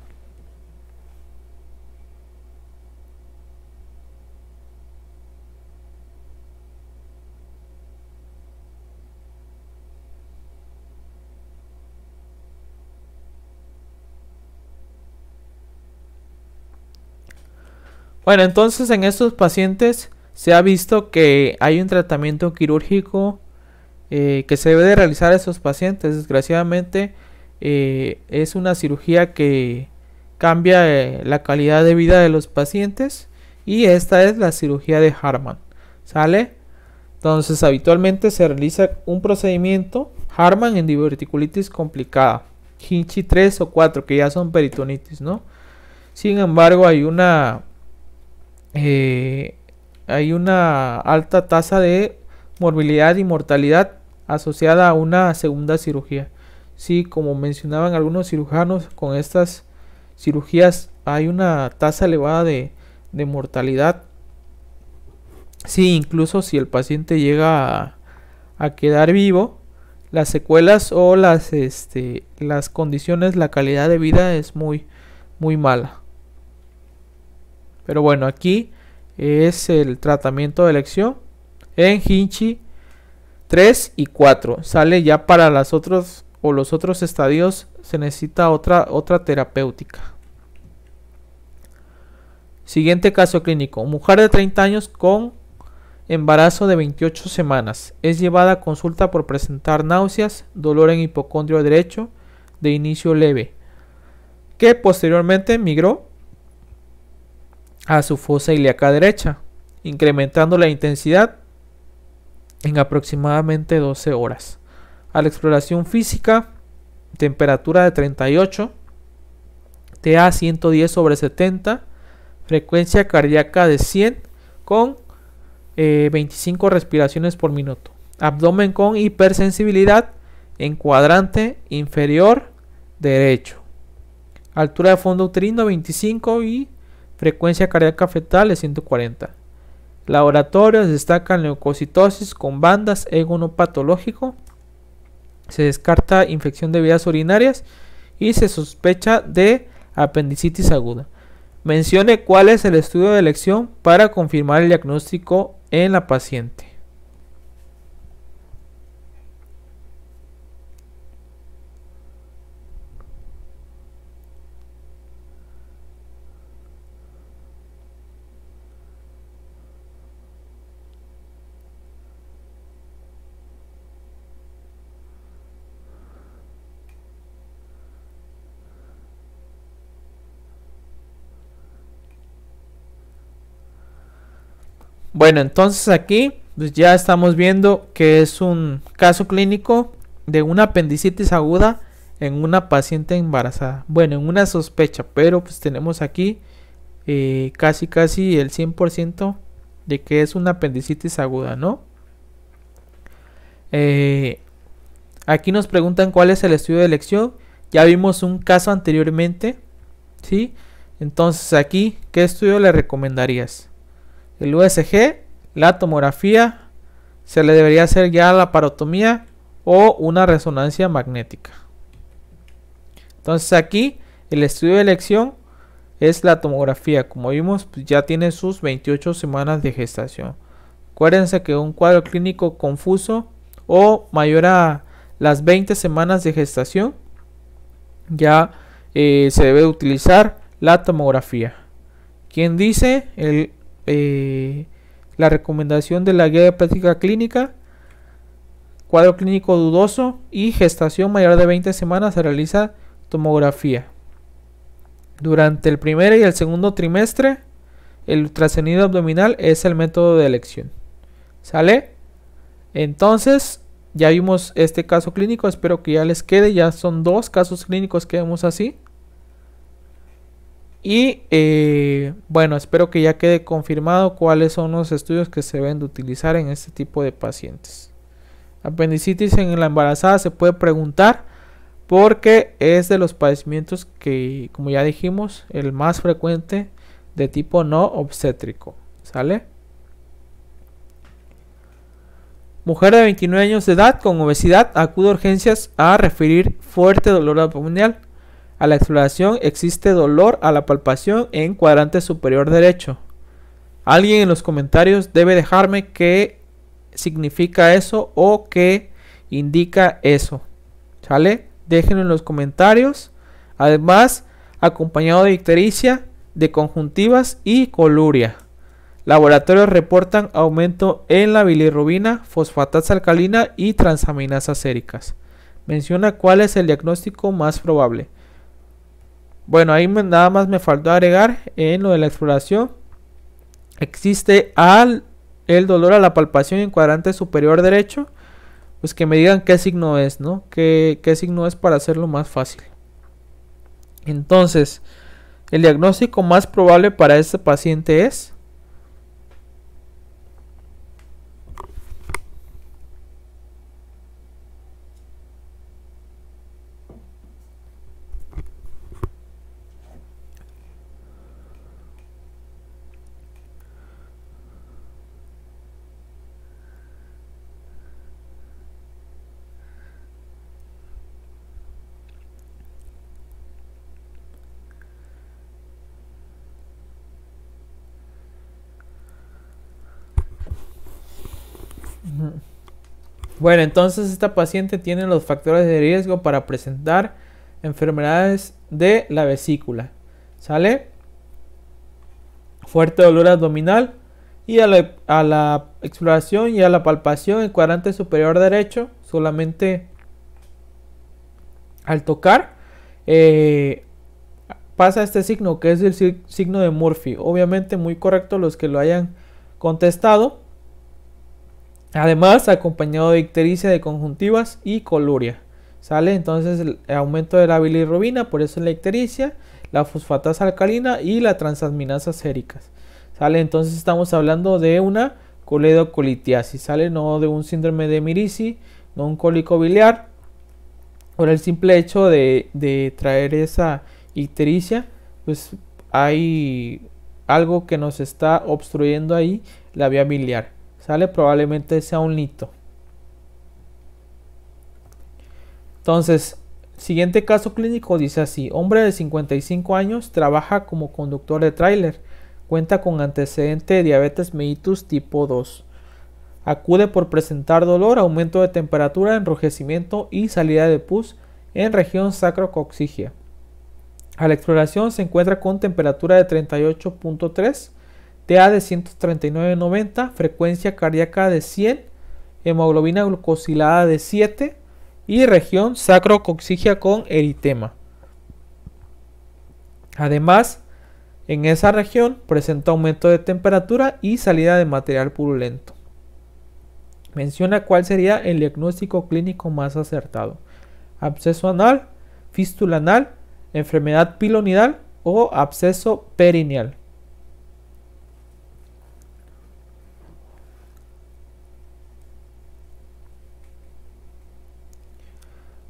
Bueno, entonces en estos pacientes se ha visto que hay un tratamiento quirúrgico eh, que se debe de realizar a esos pacientes. Desgraciadamente eh, es una cirugía que cambia eh, la calidad de vida de los pacientes y esta es la cirugía de Harman. ¿Sale? Entonces habitualmente se realiza un procedimiento Harman en diverticulitis complicada, Hinchi 3 o 4 que ya son peritonitis, ¿no? Sin embargo hay una eh, hay una alta tasa de morbilidad y mortalidad asociada a una segunda cirugía. Sí, como mencionaban algunos cirujanos, con estas cirugías hay una tasa elevada de, mortalidad. Sí, incluso si el paciente llega a, quedar vivo, las secuelas o las, este, las condiciones, la calidad de vida es muy, muy mala. Pero bueno, aquí es el tratamiento de elección en Hinchi 3 y 4. Sale ya para las otros o los otros estadios se necesita otra, otra terapéutica. Siguiente caso clínico. Mujer de 30 años con embarazo de 28 semanas. Es llevada a consulta por presentar náuseas, dolor en hipocondrio derecho de inicio leve, que posteriormente migró a su fosa ilíaca derecha, incrementando la intensidad en aproximadamente 12 horas. A la exploración física, temperatura de 38, TA 110 sobre 70, frecuencia cardíaca de 100 con 25 eh, respiraciones por minuto. Abdomen con hipersensibilidad en cuadrante inferior derecho. Altura de fondo uterino 25 y frecuencia cardíaca fetal es 140. Laboratorios destacan leucocitosis con bandas egonopatológico. Se descarta infección de vías urinarias y se sospecha de apendicitis aguda. Mencione cuál es el estudio de elección para confirmar el diagnóstico en la paciente. Bueno, entonces aquí pues ya estamos viendo que es un caso clínico de una apendicitis aguda en una paciente embarazada. Bueno, en una sospecha, pero pues tenemos aquí eh, casi casi el 100% de que es una apendicitis aguda, ¿no? Eh, aquí nos preguntan cuál es el estudio de elección. Ya vimos un caso anteriormente, ¿sí? Entonces aquí, ¿qué estudio le recomendarías? el USG, la tomografía, se le debería hacer ya la parotomía o una resonancia magnética. Entonces aquí el estudio de elección es la tomografía. Como vimos, pues, ya tiene sus 28 semanas de gestación. Acuérdense que un cuadro clínico confuso o mayor a las 20 semanas de gestación ya eh, se debe utilizar la tomografía. Quien dice el eh, la recomendación de la guía de práctica clínica, cuadro clínico dudoso y gestación mayor de 20 semanas se realiza tomografía. Durante el primer y el segundo trimestre, el ultrasonido abdominal es el método de elección. ¿Sale? Entonces, ya vimos este caso clínico, espero que ya les quede, ya son dos casos clínicos que vemos así. Y eh, bueno, espero que ya quede confirmado cuáles son los estudios que se deben de utilizar en este tipo de pacientes. Apendicitis en la embarazada se puede preguntar porque es de los padecimientos que, como ya dijimos, el más frecuente de tipo no obstétrico. ¿Sale? Mujer de 29 años de edad con obesidad acude a urgencias a referir fuerte dolor abdominal a la exploración existe dolor a la palpación en cuadrante superior derecho. Alguien en los comentarios debe dejarme qué significa eso o qué indica eso. ¿Sale? Déjenlo en los comentarios. Además, acompañado de ictericia, de conjuntivas y coluria. Laboratorios reportan aumento en la bilirrubina, fosfatasa alcalina y transaminas acéricas Menciona cuál es el diagnóstico más probable. Bueno, ahí nada más me faltó agregar en lo de la exploración. Existe al, el dolor a la palpación en cuadrante superior derecho. Pues que me digan qué signo es, ¿no? Qué, qué signo es para hacerlo más fácil. Entonces, el diagnóstico más probable para este paciente es Bueno, entonces esta paciente tiene los factores de riesgo para presentar enfermedades de la vesícula. ¿Sale? Fuerte dolor abdominal y a la, exploración y a la palpación el cuadrante superior derecho solamente al tocar eh, pasa este signo que es el signo de Murphy. Obviamente muy correcto los que lo hayan contestado. Además, acompañado de ictericia de conjuntivas y coluria. ¿Sale? Entonces, el aumento de la bilirrubina, por eso la ictericia, la fosfatasa alcalina y la transaminasa séricas. ¿Sale? Entonces, estamos hablando de una coledocolitiasis, ¿sale? No de un síndrome de Mirisi, no un cólico biliar. Por el simple hecho de, de traer esa ictericia, pues hay algo que nos está obstruyendo ahí la vía biliar. ¿Sale? Probablemente sea un lito. Entonces, siguiente caso clínico dice así. Hombre de 55 años trabaja como conductor de tráiler. Cuenta con antecedente de diabetes mellitus tipo 2. Acude por presentar dolor, aumento de temperatura, enrojecimiento y salida de pus en región sacrocoxigia. A la exploración se encuentra con temperatura de 38.3 TA de 139,90, frecuencia cardíaca de 100, hemoglobina glucosilada de 7 y región sacrocoxigia con eritema. Además, en esa región presenta aumento de temperatura y salida de material purulento. Menciona cuál sería el diagnóstico clínico más acertado. Absceso anal, fístula anal, enfermedad pilonidal o absceso perineal.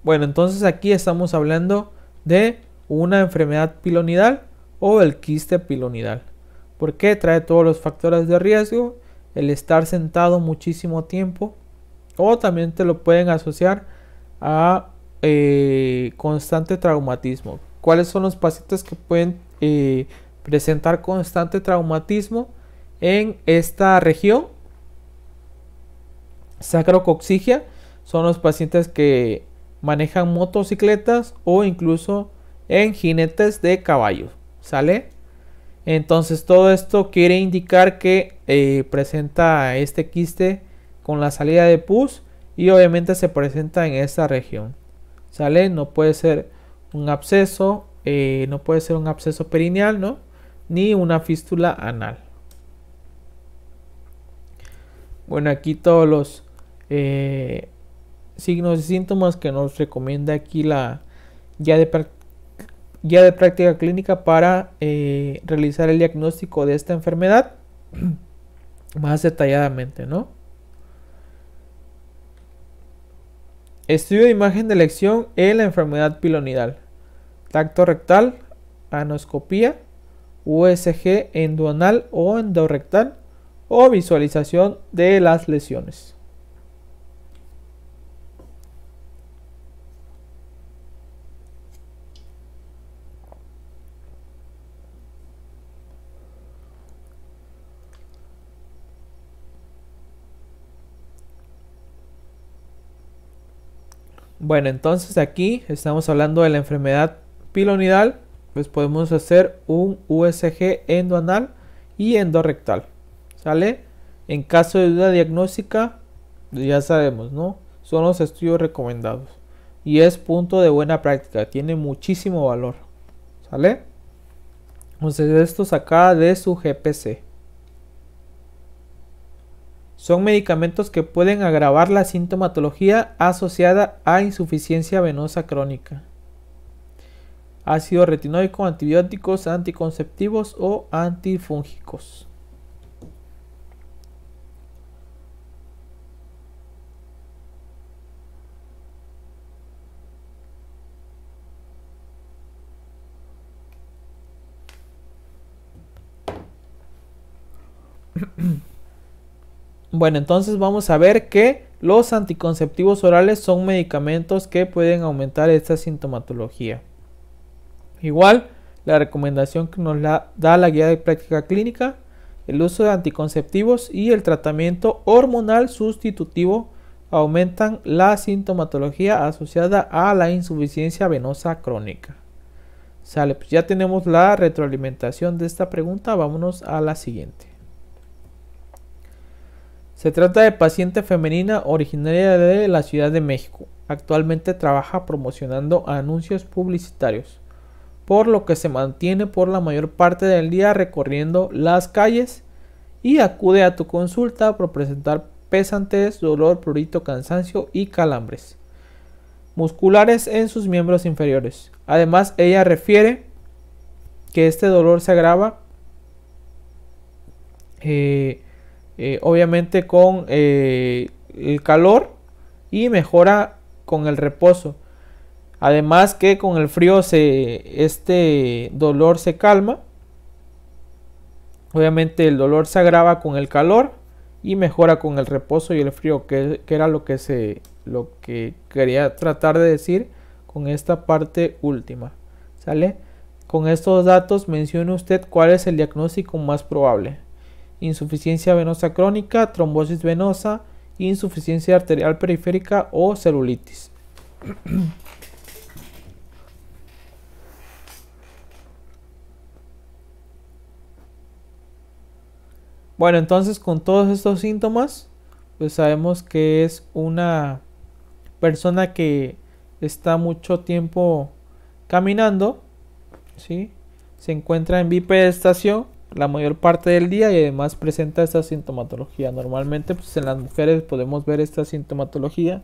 Bueno, entonces aquí estamos hablando de una enfermedad pilonidal o el quiste pilonidal. qué? Trae todos los factores de riesgo, el estar sentado muchísimo tiempo o también te lo pueden asociar a eh, constante traumatismo. ¿Cuáles son los pacientes que pueden eh, presentar constante traumatismo en esta región? Sacrocoxigia son los pacientes que manejan motocicletas o incluso en jinetes de caballo ¿Sale? Entonces todo esto quiere indicar que eh, presenta este quiste con la salida de pus y obviamente se presenta en esta región. ¿Sale? No puede ser un absceso, eh, no puede ser un absceso perineal, ¿no? Ni una fístula anal. Bueno, aquí todos los eh, signos y síntomas que nos recomienda aquí la guía de, práctica clínica para eh, realizar el diagnóstico de esta enfermedad <clears throat> más detalladamente, ¿no? Estudio de imagen de elección en la enfermedad pilonidal. Tacto rectal, anoscopía, USG endoanal o endorectal o visualización de las lesiones. Bueno, entonces aquí estamos hablando de la enfermedad pilonidal, pues podemos hacer un USG endoanal y endorrectal. ¿Sale? En caso de duda diagnóstica, ya sabemos, ¿no? Son los estudios recomendados. Y es punto de buena práctica, tiene muchísimo valor. ¿Sale? Entonces esto saca de su GPC. Son medicamentos que pueden agravar la sintomatología asociada a insuficiencia venosa crónica. Ácido retinoico, antibióticos, anticonceptivos o antifúngicos. <clears throat> Bueno, entonces vamos a ver que los anticonceptivos orales son medicamentos que pueden aumentar esta sintomatología. Igual, la recomendación que nos da la guía de práctica clínica, el uso de anticonceptivos y el tratamiento hormonal sustitutivo aumentan la sintomatología asociada a la insuficiencia venosa crónica. Sale, pues ya tenemos la retroalimentación de esta pregunta, vámonos a la siguiente. Se trata de paciente femenina originaria de la Ciudad de México. Actualmente trabaja promocionando anuncios publicitarios, por lo que se mantiene por la mayor parte del día recorriendo las calles y acude a tu consulta por presentar pesantes, dolor, prurito, cansancio y calambres musculares en sus miembros inferiores. Además, ella refiere que este dolor se agrava eh, eh, obviamente con eh, el calor y mejora con el reposo. Además que con el frío se, este dolor se calma. Obviamente el dolor se agrava con el calor y mejora con el reposo y el frío, que, era lo que, se, lo que quería tratar de decir con esta parte última. ¿Sale? Con estos datos mencione usted cuál es el diagnóstico más probable insuficiencia venosa crónica, trombosis venosa, insuficiencia arterial periférica o celulitis. <clears throat> Bueno, entonces con todos estos síntomas, pues sabemos que es una persona que está mucho tiempo caminando, ¿sí? Se encuentra en bipedestación la mayor parte del día y además presenta esta sintomatología. Normalmente pues, en las mujeres podemos ver esta sintomatología.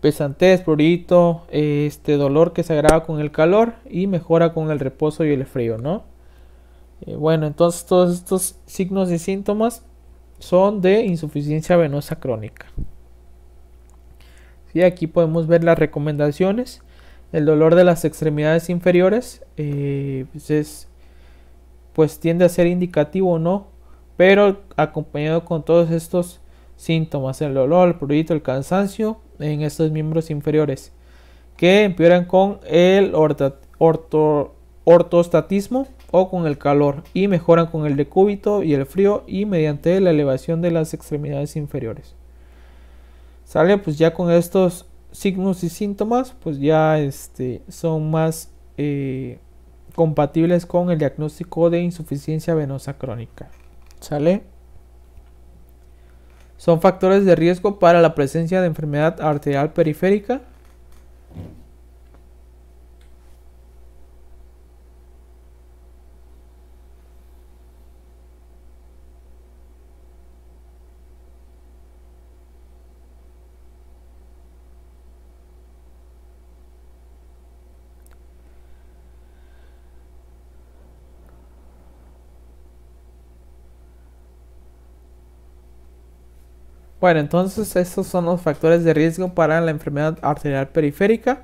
Pesantez, prurito, este dolor que se agrava con el calor y mejora con el reposo y el frío, ¿no? Eh, bueno, entonces todos estos signos y síntomas son de insuficiencia venosa crónica. y aquí podemos ver las recomendaciones. El dolor de las extremidades inferiores eh, pues, es pues tiende a ser indicativo o no, pero acompañado con todos estos síntomas, el dolor, el prurito, el cansancio en estos miembros inferiores, que empeoran con el ortostatismo o con el calor y mejoran con el decúbito y el frío y mediante la elevación de las extremidades inferiores. Sale pues ya con estos signos y síntomas pues ya este son más eh, compatibles con el diagnóstico de insuficiencia venosa crónica. ¿Sale? Son factores de riesgo para la presencia de enfermedad arterial periférica, Bueno, entonces estos son los factores de riesgo para la enfermedad arterial periférica.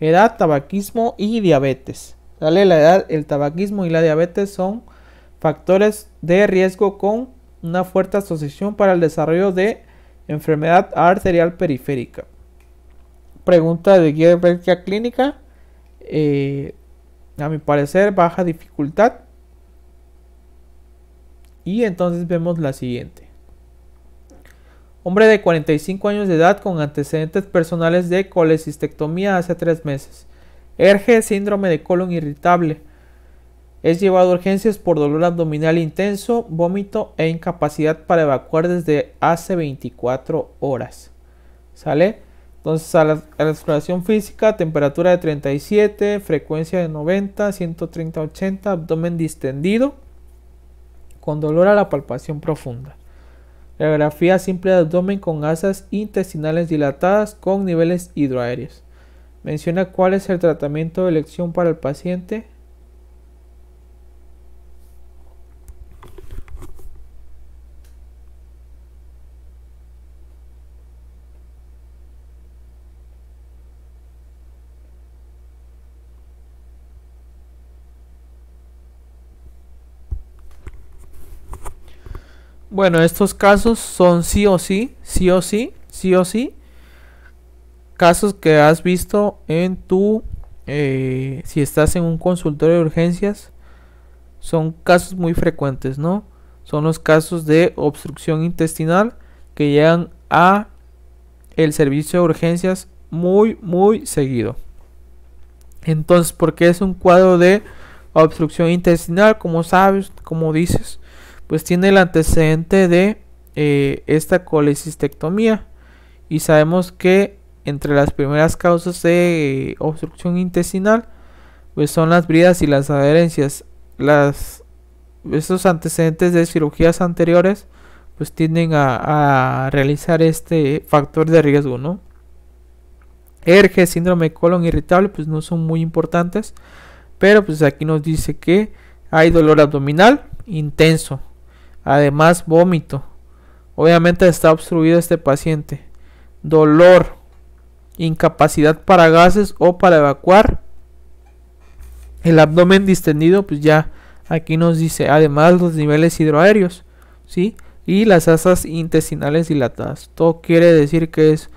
Edad, tabaquismo y diabetes. Dale la edad, el tabaquismo y la diabetes son factores de riesgo con una fuerte asociación para el desarrollo de enfermedad arterial periférica. Pregunta de guía clínica. Eh, a mi parecer, baja dificultad. Y entonces vemos la siguiente. Hombre de 45 años de edad con antecedentes personales de colecistectomía hace 3 meses. Erge síndrome de colon irritable. Es llevado a urgencias por dolor abdominal intenso, vómito e incapacidad para evacuar desde hace 24 horas. ¿Sale? Entonces a la exploración física, temperatura de 37, frecuencia de 90, 130, 80, abdomen distendido, con dolor a la palpación profunda. Radiografía simple de abdomen con asas intestinales dilatadas con niveles hidroaéreos. Menciona cuál es el tratamiento de elección para el paciente. Bueno, estos casos son sí o sí, sí o sí, sí o sí. Casos que has visto en tu... Eh, si estás en un consultorio de urgencias, son casos muy frecuentes, ¿no? Son los casos de obstrucción intestinal que llegan a el servicio de urgencias muy, muy seguido. Entonces, porque es un cuadro de obstrucción intestinal? Como sabes, como dices, pues tiene el antecedente de eh, esta colecistectomía y sabemos que entre las primeras causas de eh, obstrucción intestinal pues son las bridas y las adherencias las estos antecedentes de cirugías anteriores pues tienden a, realizar este factor de riesgo no Erge, síndrome de colon irritable, pues no son muy importantes. Pero pues aquí nos dice que hay dolor abdominal intenso, Además, vómito. Obviamente está obstruido este paciente. Dolor. Incapacidad para gases o para evacuar. El abdomen distendido, pues ya aquí nos dice. Además, los niveles hidroaéreos. ¿Sí? Y las asas intestinales dilatadas. Todo quiere decir que es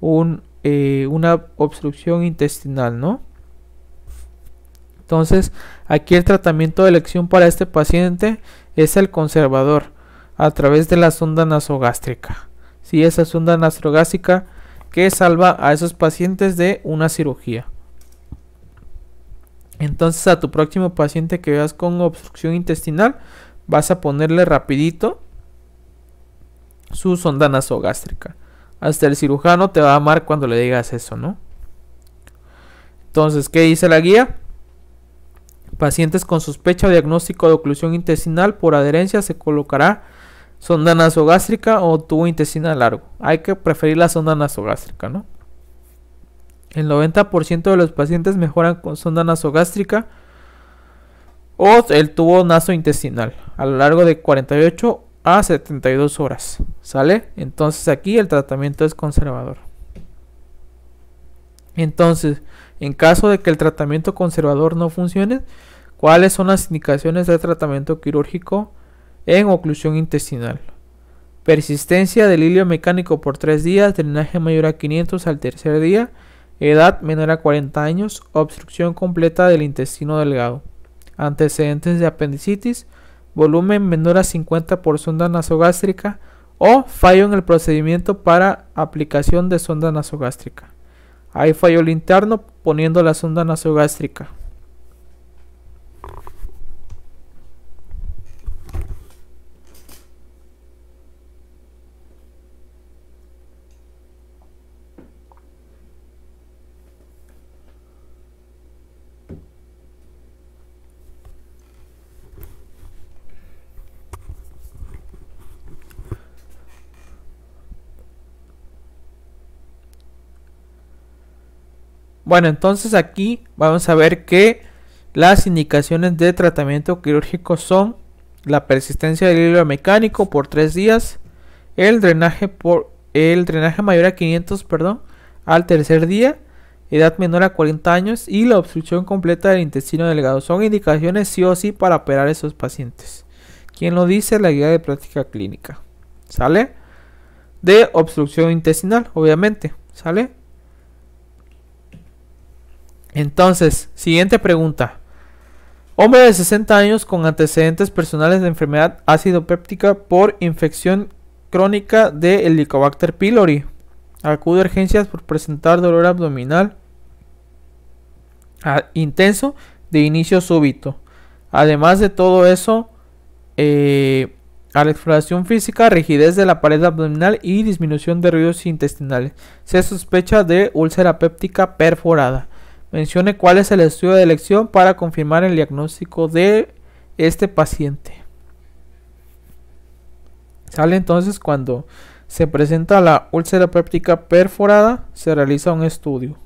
un, eh, una obstrucción intestinal, ¿no? Entonces, aquí el tratamiento de elección para este paciente es el conservador a través de la sonda nasogástrica. Si esa sonda nasogástrica que salva a esos pacientes de una cirugía. Entonces a tu próximo paciente que veas con obstrucción intestinal vas a ponerle rapidito su sonda nasogástrica. Hasta el cirujano te va a amar cuando le digas eso, ¿no? Entonces, ¿qué dice la guía? Pacientes con sospecha o diagnóstico de oclusión intestinal por adherencia se colocará sonda nasogástrica o tubo intestinal largo. Hay que preferir la sonda nasogástrica, ¿no? El 90% de los pacientes mejoran con sonda nasogástrica o el tubo naso nasointestinal a lo largo de 48 a 72 horas. ¿Sale? Entonces aquí el tratamiento es conservador. Entonces, en caso de que el tratamiento conservador no funcione, ¿cuáles son las indicaciones del tratamiento quirúrgico en oclusión intestinal? Persistencia del hilio mecánico por 3 días, drenaje mayor a 500 al tercer día, edad menor a 40 años, obstrucción completa del intestino delgado, antecedentes de apendicitis, volumen menor a 50 por sonda nasogástrica o fallo en el procedimiento para aplicación de sonda nasogástrica. Ahí falló el interno poniendo la sonda nasogástrica. Bueno, entonces aquí vamos a ver que las indicaciones de tratamiento quirúrgico son la persistencia del hilo mecánico por 3 días, el drenaje por el drenaje mayor a 500, perdón, al tercer día, edad menor a 40 años y la obstrucción completa del intestino delgado. Son indicaciones sí o sí para operar a esos pacientes. ¿Quién lo dice? La guía de práctica clínica. ¿Sale? De obstrucción intestinal, obviamente. ¿Sale? Entonces, siguiente pregunta. Hombre de 60 años con antecedentes personales de enfermedad ácido péptica por infección crónica de Helicobacter pylori. Acude a urgencias por presentar dolor abdominal ah, intenso de inicio súbito. Además de todo eso, eh, a la exploración física, rigidez de la pared abdominal y disminución de ruidos intestinales. Se sospecha de úlcera péptica perforada. Mencione cuál es el estudio de elección para confirmar el diagnóstico de este paciente. Sale entonces cuando se presenta la úlcera péptica perforada, se realiza un estudio.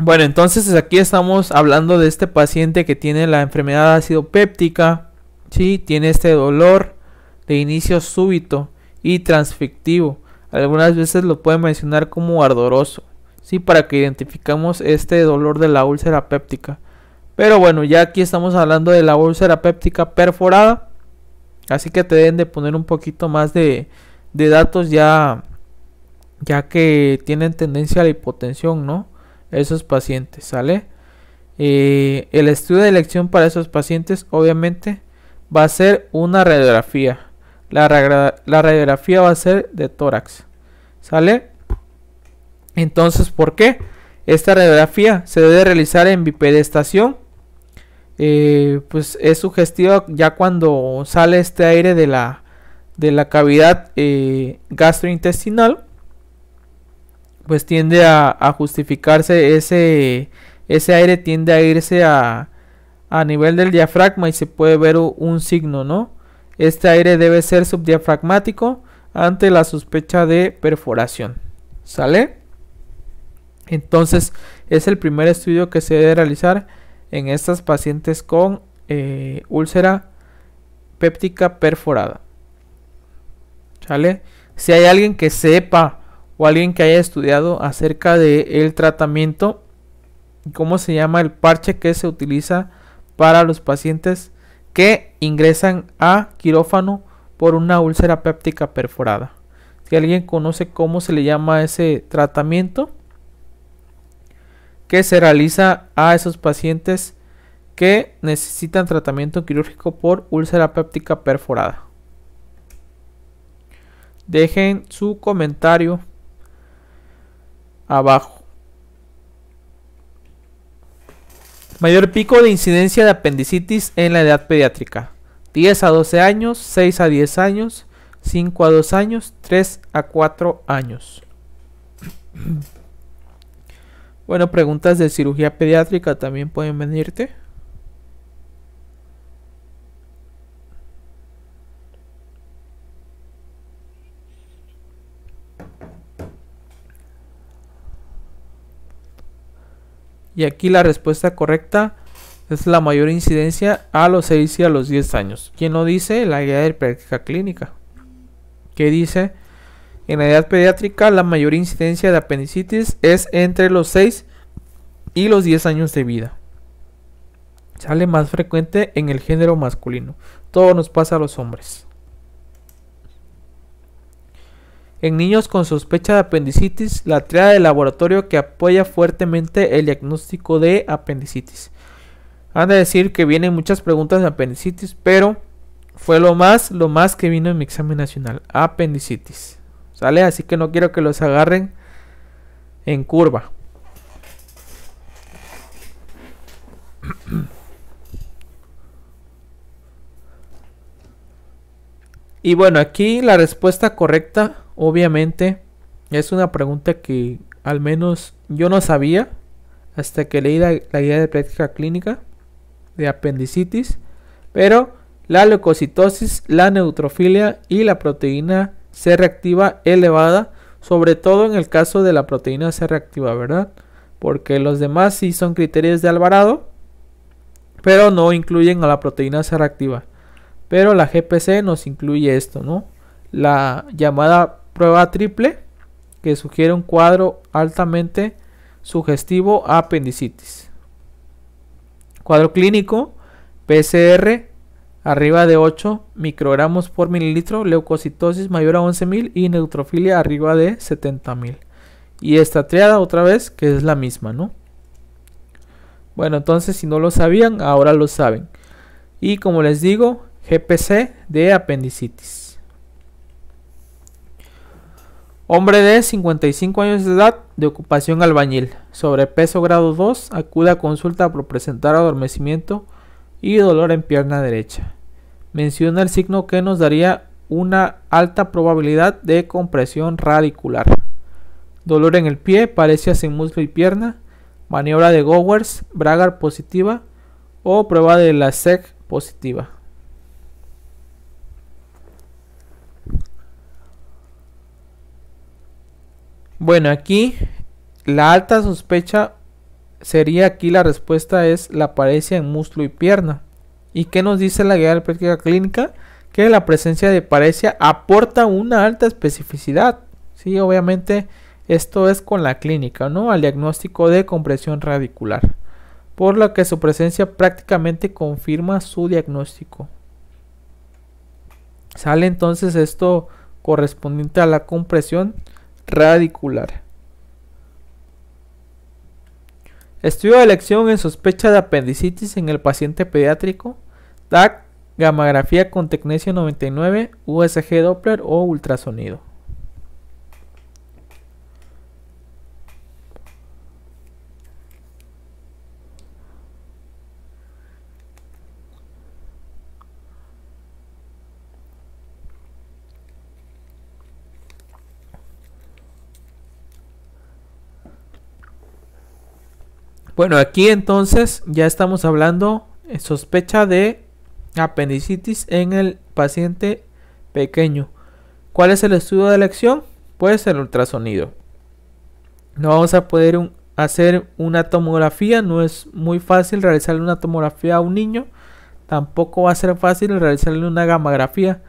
Bueno, entonces aquí estamos hablando de este paciente que tiene la enfermedad ácido péptica, ¿sí? Tiene este dolor de inicio súbito y transfectivo. Algunas veces lo pueden mencionar como ardoroso, ¿sí? Para que identificamos este dolor de la úlcera péptica. Pero bueno, ya aquí estamos hablando de la úlcera péptica perforada. Así que te deben de poner un poquito más de, de datos ya, ya que tienen tendencia a la hipotensión, ¿no? esos pacientes, ¿sale? Eh, el estudio de elección para esos pacientes obviamente va a ser una radiografía. La, radiografía va a ser de tórax, ¿sale? Entonces, ¿por qué? Esta radiografía se debe realizar en bipedestación. Eh, pues es sugestiva ya cuando sale este aire de la, de la cavidad eh, gastrointestinal pues tiende a, justificarse ese, ese aire tiende a irse a, nivel del diafragma y se puede ver un signo, ¿no? Este aire debe ser subdiafragmático ante la sospecha de perforación. ¿Sale? Entonces es el primer estudio que se debe realizar en estas pacientes con eh, úlcera péptica perforada. ¿Sale? Si hay alguien que sepa o alguien que haya estudiado acerca del el tratamiento, cómo se llama el parche que se utiliza para los pacientes que ingresan a quirófano por una úlcera péptica perforada. Si alguien conoce cómo se le llama ese tratamiento que se realiza a esos pacientes que necesitan tratamiento quirúrgico por úlcera péptica perforada. Dejen su comentario abajo. Mayor pico de incidencia de apendicitis en la edad pediátrica. 10 a 12 años, 6 a 10 años, 5 a 2 años, 3 a 4 años. <clears throat> bueno, preguntas de cirugía pediátrica también pueden venirte. Y aquí la respuesta correcta es la mayor incidencia a los 6 y a los 10 años. ¿Quién lo dice? La guía de práctica clínica. Que dice, en la edad pediátrica la mayor incidencia de apendicitis es entre los 6 y los 10 años de vida. Sale más frecuente en el género masculino. Todo nos pasa a los hombres. En niños con sospecha de apendicitis, la triada de laboratorio que apoya fuertemente el diagnóstico de apendicitis. Han de decir que vienen muchas preguntas de apendicitis, pero fue lo más, lo más que vino en mi examen nacional, apendicitis. ¿Sale? Así que no quiero que los agarren en curva. <clears throat> Y bueno, aquí la respuesta correcta, obviamente, es una pregunta que al menos yo no sabía hasta que leí la, guía de práctica clínica de apendicitis. Pero la leucocitosis, la neutrofilia y la proteína C reactiva elevada, sobre todo en el caso de la proteína C reactiva, ¿verdad? Porque los demás sí son criterios de Alvarado, pero no incluyen a la proteína C reactiva. Pero la GPC nos incluye esto, ¿no? La llamada prueba triple que sugiere un cuadro altamente sugestivo a apendicitis. Cuadro clínico, PCR arriba de 8 microgramos por mililitro, leucocitosis mayor a 11.000 y neutrofilia arriba de 70.000. Y esta triada otra vez que es la misma, ¿no? Bueno, entonces si no lo sabían, ahora lo saben. Y como les digo, GPC de apendicitis. Hombre de 55 años de edad, de ocupación albañil, sobrepeso grado 2, acude a consulta por presentar adormecimiento y dolor en pierna derecha. Menciona el signo que nos daría una alta probabilidad de compresión radicular. Dolor en el pie, parecía sin muslo y pierna, maniobra de Gowers, Bragar positiva o prueba de la SEC positiva. Bueno, aquí la alta sospecha sería aquí la respuesta es la apariencia en muslo y pierna. ¿Y qué nos dice la guía de práctica clínica? Que la presencia de parecia aporta una alta especificidad. Sí, obviamente esto es con la clínica, ¿no? Al diagnóstico de compresión radicular. Por lo que su presencia prácticamente confirma su diagnóstico. Sale entonces esto correspondiente a la compresión radicular. Estudio de elección en sospecha de apendicitis en el paciente pediátrico. DAC, gamografía con tecnesio 99, USG Doppler o ultrasonido. Bueno, aquí entonces ya estamos hablando eh, sospecha de apendicitis en el paciente pequeño. ¿Cuál es el estudio de elección? Pues el ultrasonido. No vamos a poder hacer una tomografía, no es muy fácil realizarle una tomografía a un niño. Tampoco va a ser fácil realizarle una gamografía.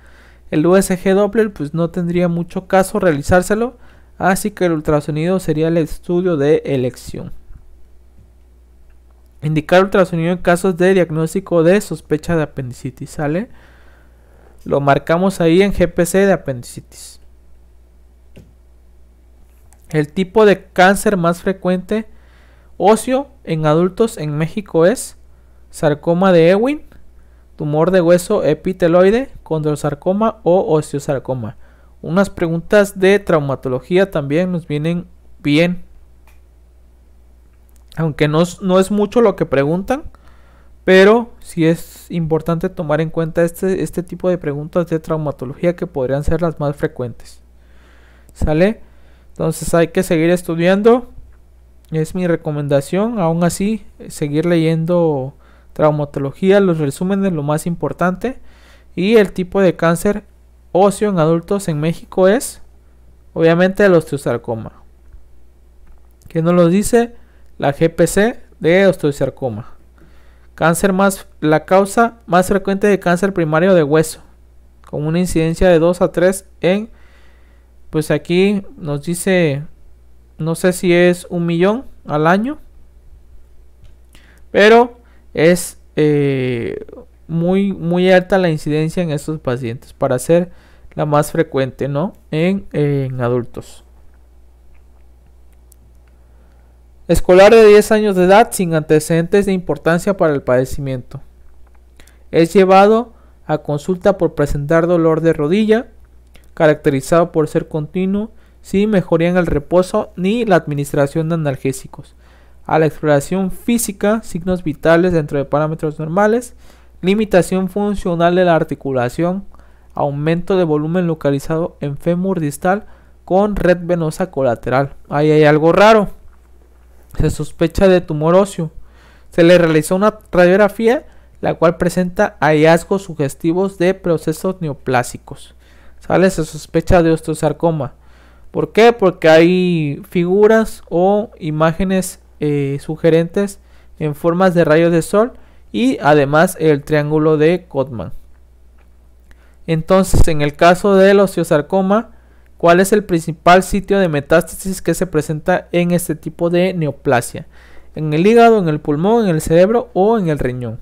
El USG Doppler pues no tendría mucho caso realizárselo, así que el ultrasonido sería el estudio de elección. Indicar ultrasonido en casos de diagnóstico de sospecha de apendicitis, ¿sale? Lo marcamos ahí en GPC de apendicitis. El tipo de cáncer más frecuente óseo en adultos en México es sarcoma de Ewing, tumor de hueso epiteloide, condrosarcoma o osteosarcoma. Unas preguntas de traumatología también nos vienen bien aunque no es, no es mucho lo que preguntan, pero sí es importante tomar en cuenta este, este tipo de preguntas de traumatología que podrían ser las más frecuentes. ¿Sale? Entonces hay que seguir estudiando. Es mi recomendación. Aún así, seguir leyendo traumatología, los resúmenes, lo más importante. Y el tipo de cáncer óseo en adultos en México es, obviamente, el osteosarcoma. ¿Quién nos lo dice? la GPC de osteosarcoma. Cáncer más la causa más frecuente de cáncer primario de hueso, con una incidencia de 2 a 3 en pues aquí nos dice no sé si es un millón al año, pero es eh, muy, muy alta la incidencia en estos pacientes para ser la más frecuente, ¿no? En, en adultos. Escolar de 10 años de edad sin antecedentes de importancia para el padecimiento. Es llevado a consulta por presentar dolor de rodilla, caracterizado por ser continuo, sin mejoría en el reposo ni la administración de analgésicos. A la exploración física, signos vitales dentro de parámetros normales, limitación funcional de la articulación, aumento de volumen localizado en fémur distal con red venosa colateral. Ahí hay algo raro se sospecha de tumor óseo. Se le realizó una radiografía la cual presenta hallazgos sugestivos de procesos neoplásicos. ¿Sale? Se sospecha de osteosarcoma. ¿Por qué? Porque hay figuras o imágenes eh, sugerentes en formas de rayos de sol y además el triángulo de Kotman. Entonces, en el caso del osteosarcoma, ¿Cuál es el principal sitio de metástasis que se presenta en este tipo de neoplasia? ¿En el hígado, en el pulmón, en el cerebro o en el riñón?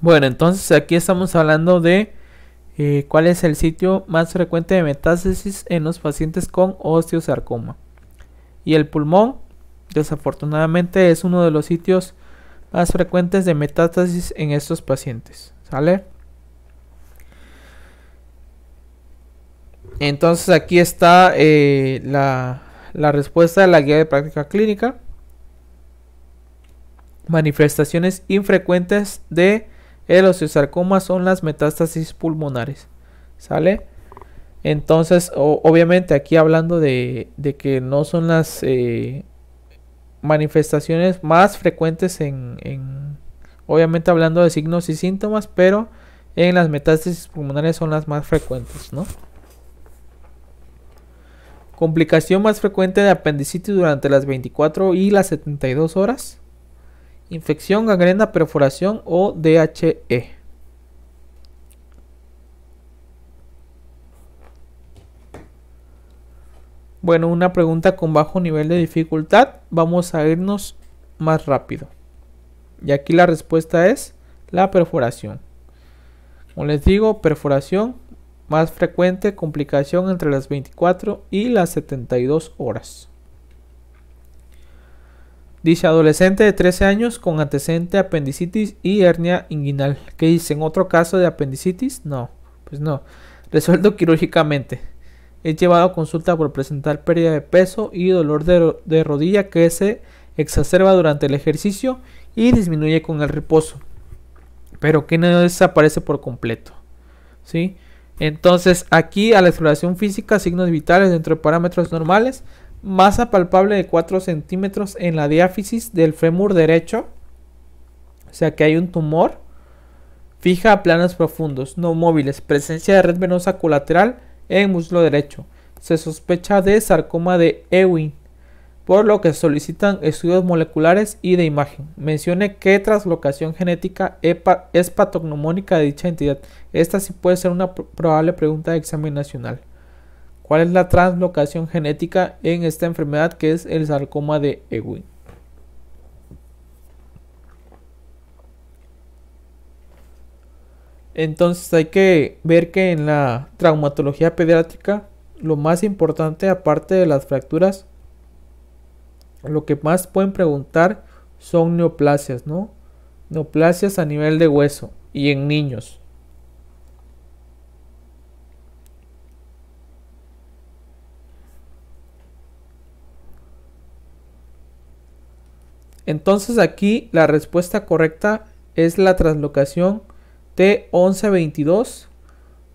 Bueno, entonces aquí estamos hablando de eh, cuál es el sitio más frecuente de metástasis en los pacientes con osteosarcoma. Y el pulmón, desafortunadamente, es uno de los sitios más frecuentes de metástasis en estos pacientes. ¿Sale? Entonces aquí está eh, la, la respuesta de la guía de práctica clínica. Manifestaciones infrecuentes de el sarcomas son las metástasis pulmonares. ¿Sale? Entonces, obviamente aquí hablando de, que no son las eh, manifestaciones más frecuentes en, obviamente hablando de signos y síntomas, pero en las metástasis pulmonares son las más frecuentes, ¿no? Complicación más frecuente de apendicitis durante las 24 y las 72 horas infección, gangrena, perforación o DHE. Bueno, una pregunta con bajo nivel de dificultad. Vamos a irnos más rápido. Y aquí la respuesta es la perforación. Como les digo, perforación más frecuente, complicación entre las 24 y las 72 horas. Dice adolescente de 13 años con antecedente apendicitis y hernia inguinal. ¿Qué en ¿Otro caso de apendicitis? No, pues no. Resuelto quirúrgicamente. He llevado a consulta por presentar pérdida de peso y dolor de, rodilla que se exacerba durante el ejercicio y disminuye con el reposo. Pero que no desaparece por completo. ¿Sí? Entonces aquí a la exploración física, signos vitales dentro de parámetros normales, masa palpable de 4 centímetros en la diáfisis del fémur derecho, o sea que hay un tumor, fija a planos profundos, no móviles, presencia de red venosa colateral en muslo derecho, se sospecha de sarcoma de Ewing, por lo que solicitan estudios moleculares y de imagen. Mencione qué traslocación genética es patognomónica de dicha entidad. Esta sí puede ser una probable pregunta de examen nacional. ¿Cuál es la translocación genética en esta enfermedad que es el sarcoma de Ewing? Entonces hay que ver que en la traumatología pediátrica lo más importante aparte de las fracturas, lo que más pueden preguntar son neoplasias, ¿no? Neoplasias a nivel de hueso y en niños. Entonces aquí la respuesta correcta es la translocación T1122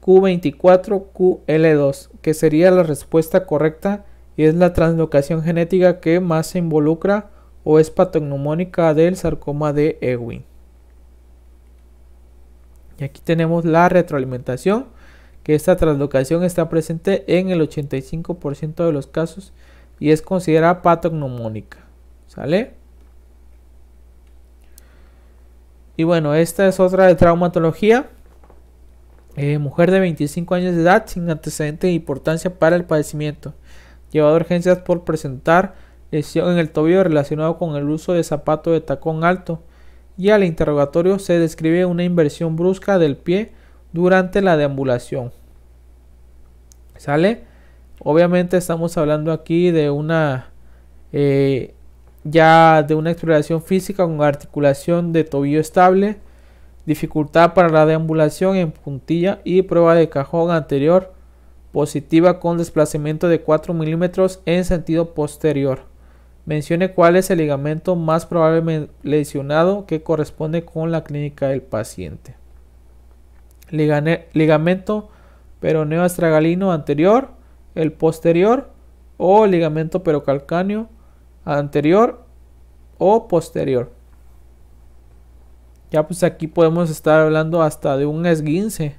Q24QL2, que sería la respuesta correcta y es la translocación genética que más se involucra o es patognomónica del sarcoma de Ewing. Y aquí tenemos la retroalimentación, que esta translocación está presente en el 85% de los casos y es considerada patognomónica. ¿Sale? Y bueno, esta es otra de traumatología. Eh, mujer de 25 años de edad sin antecedente de importancia para el padecimiento. Llevado a urgencias por presentar lesión en el tobillo relacionado con el uso de zapato de tacón alto. Y al interrogatorio se describe una inversión brusca del pie durante la deambulación. ¿Sale? Obviamente estamos hablando aquí de una eh, ya de una exploración física con articulación de tobillo estable, dificultad para la deambulación en puntilla y prueba de cajón anterior positiva con desplazamiento de 4 milímetros en sentido posterior. Mencione cuál es el ligamento más probablemente lesionado que corresponde con la clínica del paciente. ligamento peroneo anterior, el posterior o ligamento perocalcáneo anterior o posterior. Ya pues aquí podemos estar hablando hasta de un esguince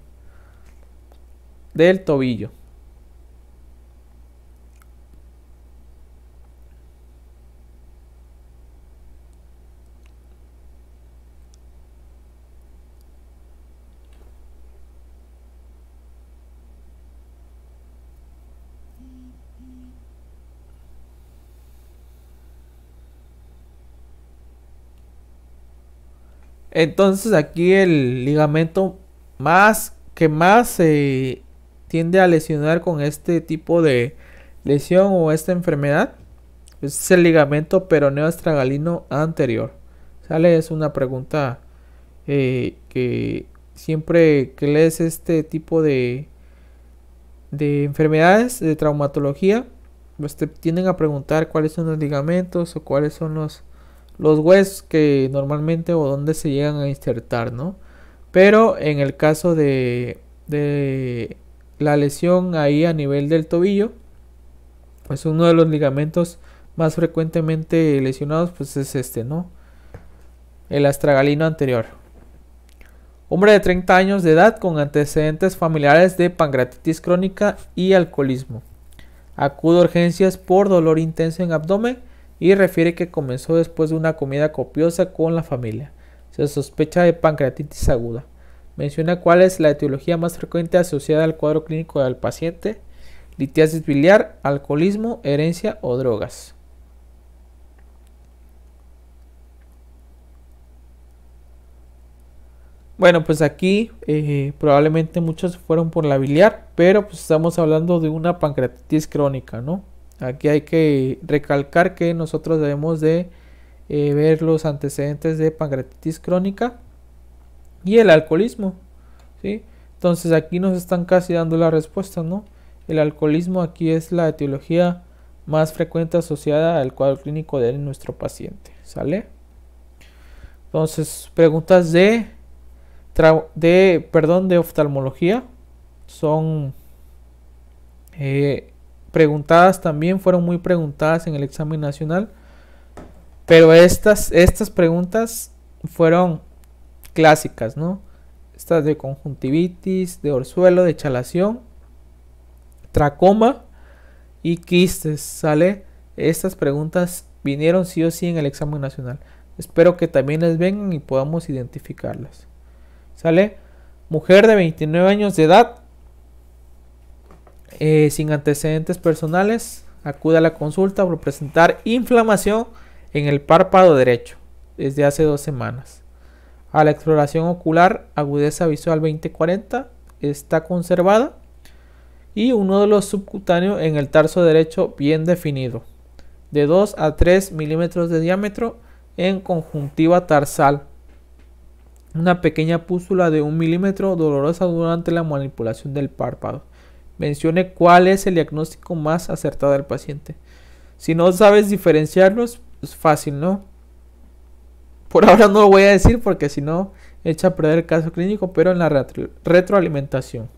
del tobillo. Entonces aquí el ligamento más que más se tiende a lesionar con este tipo de lesión o esta enfermedad es el ligamento peroneo estragalino anterior. Sale es una pregunta eh, que siempre que lees este tipo de de enfermedades de traumatología pues te tienden a preguntar cuáles son los ligamentos o cuáles son los los huesos que normalmente o donde se llegan a insertar, ¿no? Pero en el caso de, la lesión ahí a nivel del tobillo, pues uno de los ligamentos más frecuentemente lesionados pues es este, ¿no? El astragalino anterior. Hombre de 30 años de edad con antecedentes familiares de pancreatitis crónica y alcoholismo. acudo a urgencias por dolor intenso en abdomen y refiere que comenzó después de una comida copiosa con la familia. Se sospecha de pancreatitis aguda. Menciona cuál es la etiología más frecuente asociada al cuadro clínico del paciente, litiasis biliar, alcoholismo, herencia o drogas. Bueno, pues aquí eh, probablemente muchos fueron por la biliar, pero pues estamos hablando de una pancreatitis crónica, ¿no? Aquí hay que recalcar que nosotros debemos de eh, ver los antecedentes de pancreatitis crónica y el alcoholismo. ¿sí? Entonces aquí nos están casi dando la respuesta, ¿no? El alcoholismo aquí es la etiología más frecuente asociada al cuadro clínico de nuestro paciente, ¿sale? Entonces, preguntas de, de perdón, de oftalmología son eh, preguntadas también fueron muy preguntadas en el examen nacional, pero estas, estas preguntas fueron clásicas, ¿no? Estas de conjuntivitis, de orzuelo, de chalación, tracoma y quistes, ¿sale? Estas preguntas vinieron sí o sí en el examen nacional. Espero que también les vengan y podamos identificarlas. ¿Sale? Mujer de 29 años de edad eh, sin antecedentes personales, acude a la consulta por presentar inflamación en el párpado derecho desde hace dos semanas. A la exploración ocular, agudeza visual 2040 está conservada y un nódulo subcutáneo en el tarso derecho bien definido, de 2 a 3 milímetros de diámetro en conjuntiva tarsal. Una pequeña pústula de 1 milímetro dolorosa durante la manipulación del párpado. Mencione cuál es el diagnóstico más acertado del paciente. Si no sabes diferenciarlos, es pues, fácil, ¿no? Por ahora no lo voy a decir porque si no echa a perder el caso clínico, pero en la retroalimentación.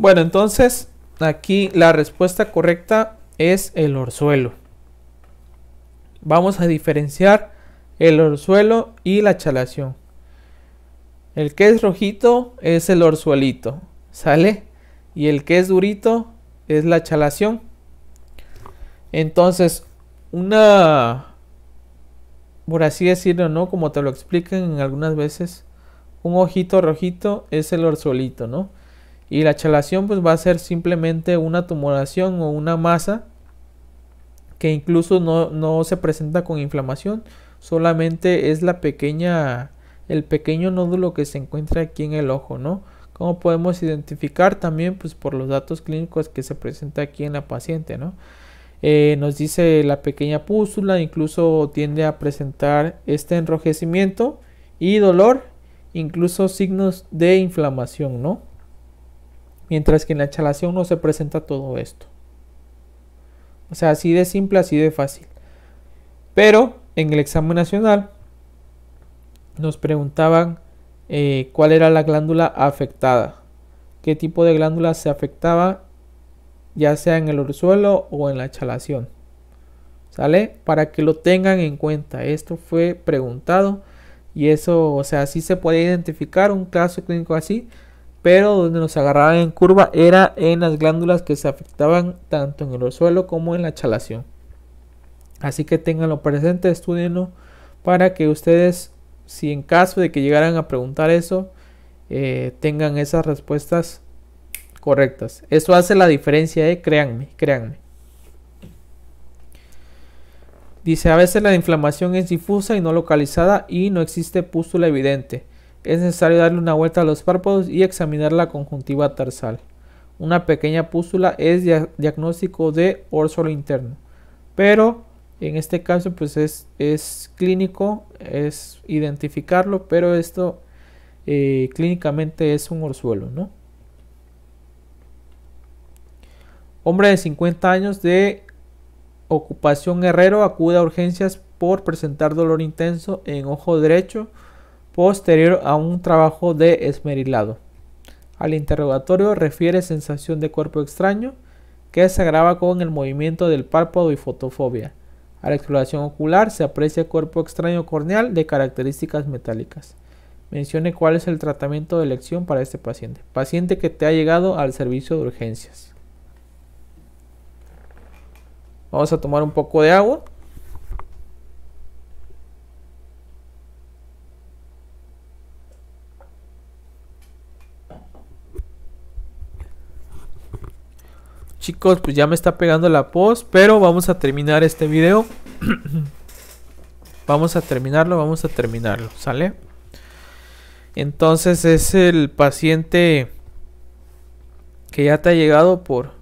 Bueno, entonces aquí la respuesta correcta es el orzuelo. Vamos a diferenciar el orzuelo y la chalación. El que es rojito es el orzuelito, ¿sale? Y el que es durito es la chalación. Entonces, una, por así decirlo, ¿no? Como te lo explican algunas veces, un ojito rojito es el orzuelito, ¿no? Y la chalación pues va a ser simplemente una tumoración o una masa que incluso no, se presenta con inflamación, solamente es la pequeña, el pequeño nódulo que se encuentra aquí en el ojo, ¿no? Como podemos identificar también? Pues por los datos clínicos que se presenta aquí en la paciente, ¿no? Eh, nos dice la pequeña pústula, incluso tiende a presentar este enrojecimiento y dolor, incluso signos de inflamación, ¿no? Mientras que en la chalación no se presenta todo esto. O sea, así de simple, así de fácil. Pero en el examen nacional nos preguntaban eh, cuál era la glándula afectada. Qué tipo de glándula se afectaba, ya sea en el orzuelo o en la chalación. ¿Sale? Para que lo tengan en cuenta. Esto fue preguntado. Y eso, o sea, sí se puede identificar un caso clínico así pero donde nos agarraban en curva era en las glándulas que se afectaban tanto en el suelo como en la chalación. Así que tenganlo presente, estudienlo para que ustedes, si en caso de que llegaran a preguntar eso, eh, tengan esas respuestas correctas. Eso hace la diferencia, eh, créanme, créanme. Dice, a veces la inflamación es difusa y no localizada y no existe pústula evidente es necesario darle una vuelta a los párpados y examinar la conjuntiva tarsal. Una pequeña pústula es diagnóstico de orzuelo interno, pero en este caso pues es, es clínico, es identificarlo, pero esto eh, clínicamente es un orzuelo, ¿no? Hombre de 50 años de ocupación herrero acude a urgencias por presentar dolor intenso en ojo derecho posterior a un trabajo de esmerilado. Al interrogatorio refiere sensación de cuerpo extraño que se agrava con el movimiento del párpado y fotofobia. A la exploración ocular se aprecia cuerpo extraño corneal de características metálicas. Mencione cuál es el tratamiento de elección para este paciente. Paciente que te ha llegado al servicio de urgencias. Vamos a tomar un poco de agua. Chicos, pues ya me está pegando la post, pero vamos a terminar este video. <clears throat> vamos a terminarlo, vamos a terminarlo, ¿sale? Entonces es el paciente que ya te ha llegado por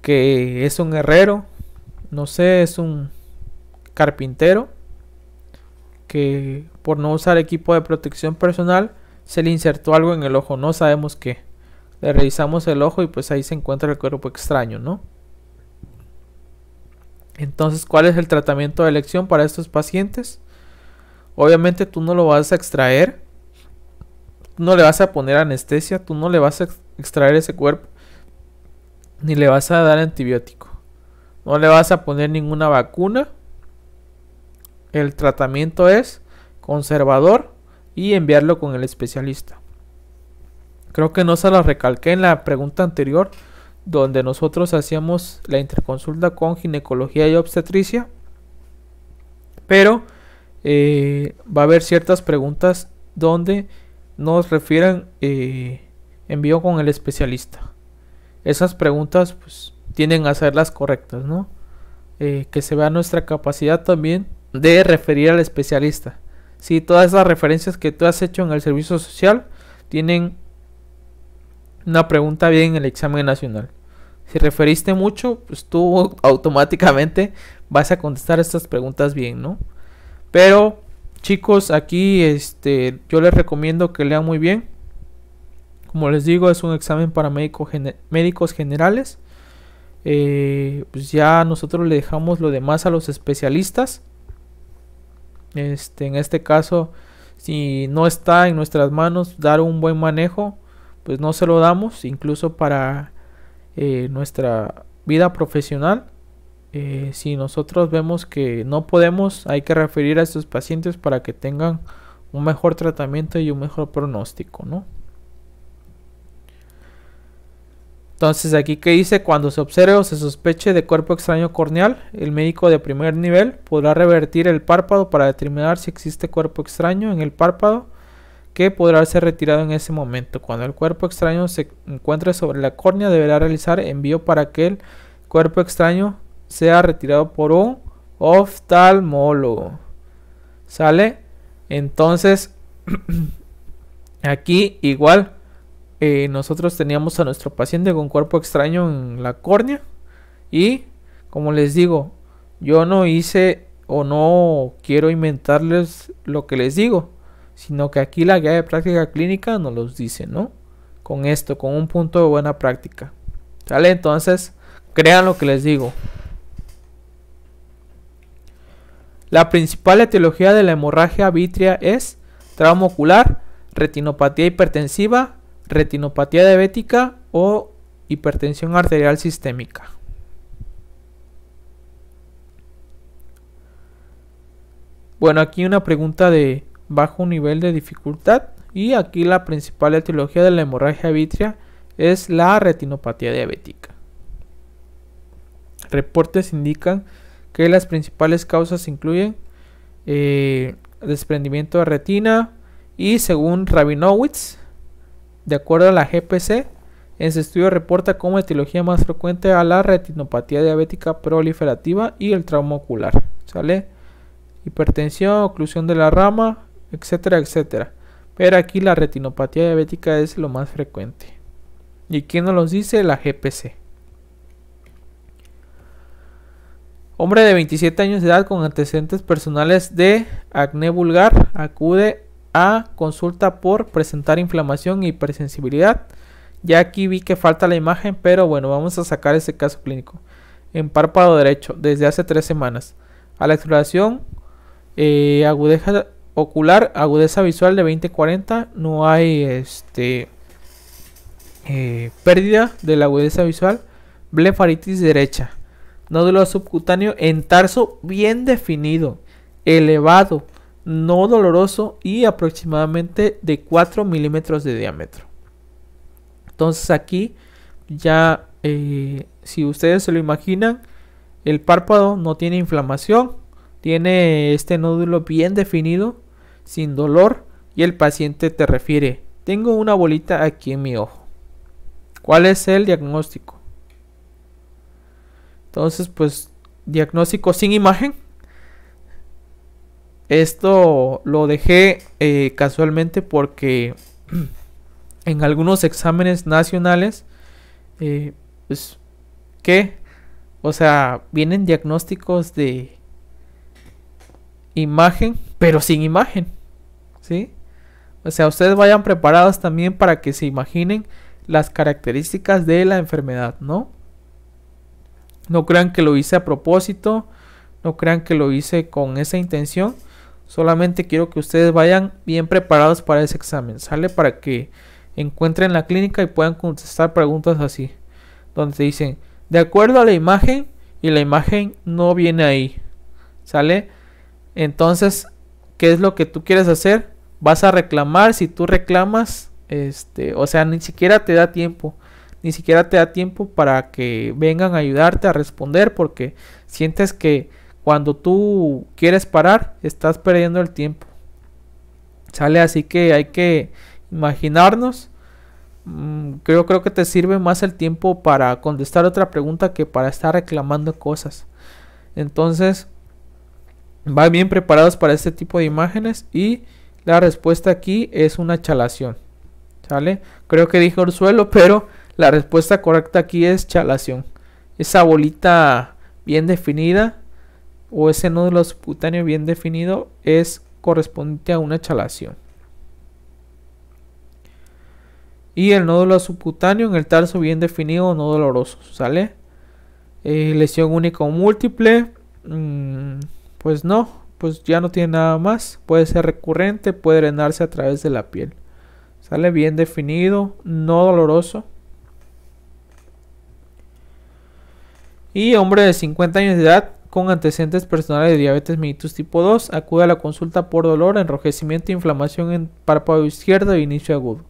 que es un herrero, no sé, es un carpintero que por no usar equipo de protección personal se le insertó algo en el ojo, no sabemos qué. Le revisamos el ojo y pues ahí se encuentra el cuerpo extraño, ¿no? Entonces, ¿cuál es el tratamiento de elección para estos pacientes? Obviamente tú no lo vas a extraer, no le vas a poner anestesia, tú no le vas a extraer ese cuerpo, ni le vas a dar antibiótico, no le vas a poner ninguna vacuna. El tratamiento es conservador y enviarlo con el especialista. Creo que no se las recalqué en la pregunta anterior, donde nosotros hacíamos la interconsulta con ginecología y obstetricia. Pero eh, va a haber ciertas preguntas donde nos refieran eh, envío con el especialista. Esas preguntas pues, tienden a ser las correctas, ¿no? Eh, que se vea nuestra capacidad también de referir al especialista. Si todas las referencias que tú has hecho en el servicio social tienen una pregunta bien en el examen nacional. Si referiste mucho, pues tú <laughs> automáticamente vas a contestar estas preguntas bien, ¿no? Pero chicos, aquí este, yo les recomiendo que lean muy bien. Como les digo, es un examen para médicos generales. Eh, pues ya nosotros le dejamos lo demás a los especialistas. Este, en este caso, si no está en nuestras manos dar un buen manejo, pues no se lo damos, incluso para eh, nuestra vida profesional. Eh, si nosotros vemos que no podemos, hay que referir a estos pacientes para que tengan un mejor tratamiento y un mejor pronóstico, ¿no? Entonces aquí que dice, cuando se observe o se sospeche de cuerpo extraño corneal, el médico de primer nivel podrá revertir el párpado para determinar si existe cuerpo extraño en el párpado que podrá ser retirado en ese momento. Cuando el cuerpo extraño se encuentre sobre la córnea, deberá realizar envío para que el cuerpo extraño sea retirado por un oftalmólogo. ¿Sale? Entonces, <clears throat> aquí igual eh, nosotros teníamos a nuestro paciente con cuerpo extraño en la córnea y, como les digo, yo no hice o no quiero inventarles lo que les digo sino que aquí la guía de práctica clínica nos los dice, ¿no? Con esto, con un punto de buena práctica. ¿Sale? Entonces, crean lo que les digo. La principal etiología de la hemorragia vitrea es trauma ocular, retinopatía hipertensiva, retinopatía diabética o hipertensión arterial sistémica. Bueno, aquí una pregunta de bajo nivel de dificultad y aquí la principal etiología de la hemorragia vitrea es la retinopatía diabética. Reportes indican que las principales causas incluyen eh, desprendimiento de retina y según Rabinowitz, de acuerdo a la GPC, en su estudio reporta como etiología más frecuente a la retinopatía diabética proliferativa y el trauma ocular. ¿Sale? Hipertensión, oclusión de la rama, etcétera, etcétera. Pero aquí la retinopatía diabética es lo más frecuente. ¿Y quién nos los dice? La GPC. Hombre de 27 años de edad con antecedentes personales de acné vulgar acude a consulta por presentar inflamación e hipersensibilidad. Ya aquí vi que falta la imagen, pero bueno, vamos a sacar ese caso clínico. En párpado derecho, desde hace tres semanas. A la exploración, eh, agudeja ocular, agudeza visual de 20-40. No hay este eh, pérdida de la agudeza visual. Blefaritis derecha. Nódulo subcutáneo en tarso bien definido, elevado, no doloroso y aproximadamente de 4 milímetros de diámetro. Entonces aquí ya, eh, si ustedes se lo imaginan, el párpado no tiene inflamación, tiene este nódulo bien definido sin dolor y el paciente te refiere, tengo una bolita aquí en mi ojo. ¿Cuál es el diagnóstico? Entonces, pues, diagnóstico sin imagen. Esto lo dejé eh, casualmente porque <clears throat> en algunos exámenes nacionales, eh, pues, ¿qué? O sea, vienen diagnósticos de imagen, pero sin imagen. ¿Sí? O sea, ustedes vayan preparados también para que se imaginen las características de la enfermedad, ¿no? No crean que lo hice a propósito, no crean que lo hice con esa intención. Solamente quiero que ustedes vayan bien preparados para ese examen, ¿sale? Para que encuentren la clínica y puedan contestar preguntas así, donde se dicen, de acuerdo a la imagen, y la imagen no viene ahí, ¿sale? Entonces, ¿qué es lo que tú quieres hacer? Vas a reclamar, si tú reclamas, este, o sea, ni siquiera te da tiempo, ni siquiera te da tiempo para que vengan a ayudarte a responder porque sientes que cuando tú quieres parar, estás perdiendo el tiempo. Sale así que hay que imaginarnos. Mm, creo que te sirve más el tiempo para contestar otra pregunta que para estar reclamando cosas. Entonces, van bien preparados para este tipo de imágenes y la respuesta aquí es una chalación. ¿Sale? Creo que dije suelo, <laughs> pero la respuesta correcta aquí es chalación. Esa bolita bien definida o ese nódulo subcutáneo bien definido es correspondiente a una chalación. Y el nódulo subcutáneo en el tarso bien definido no doloroso, ¿sale? Eh, lesión única o múltiple. Mm, pues no, pues ya no tiene nada más. Puede ser recurrente, puede drenarse a través de la piel. Sale bien definido, no doloroso. Y hombre de 50 años de edad con antecedentes personales de diabetes mellitus tipo 2 acude a la consulta por dolor, enrojecimiento, e inflamación en párpado izquierdo e inicio agudo.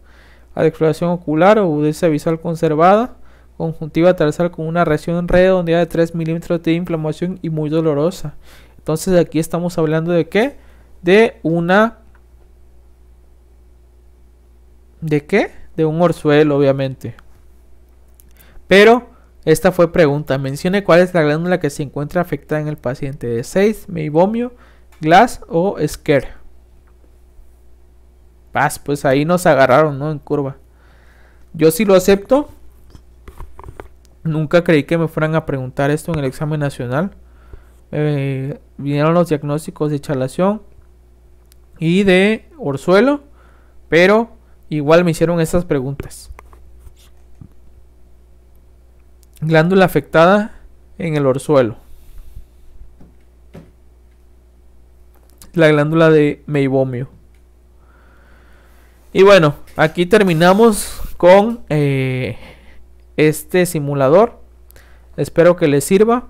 declaración ocular o agudeza visual conservada, conjuntiva tarsal con una reacción redondeada de 3 milímetros de inflamación y muy dolorosa. Entonces aquí estamos hablando de qué? De una... ¿De qué? De un orzuelo, obviamente. Pero esta fue pregunta. Mencione cuál es la glándula que se encuentra afectada en el paciente. De 6, meibomio, glas o sker. Paz, pues ahí nos agarraron, ¿no? En curva. Yo sí lo acepto. Nunca creí que me fueran a preguntar esto en el examen nacional. Eh, vinieron los diagnósticos de Chalación y de Orzuelo, pero igual me hicieron estas preguntas. Glándula afectada en el orzuelo. La glándula de meibomio. Y bueno, aquí terminamos con eh, este simulador. Espero que les sirva.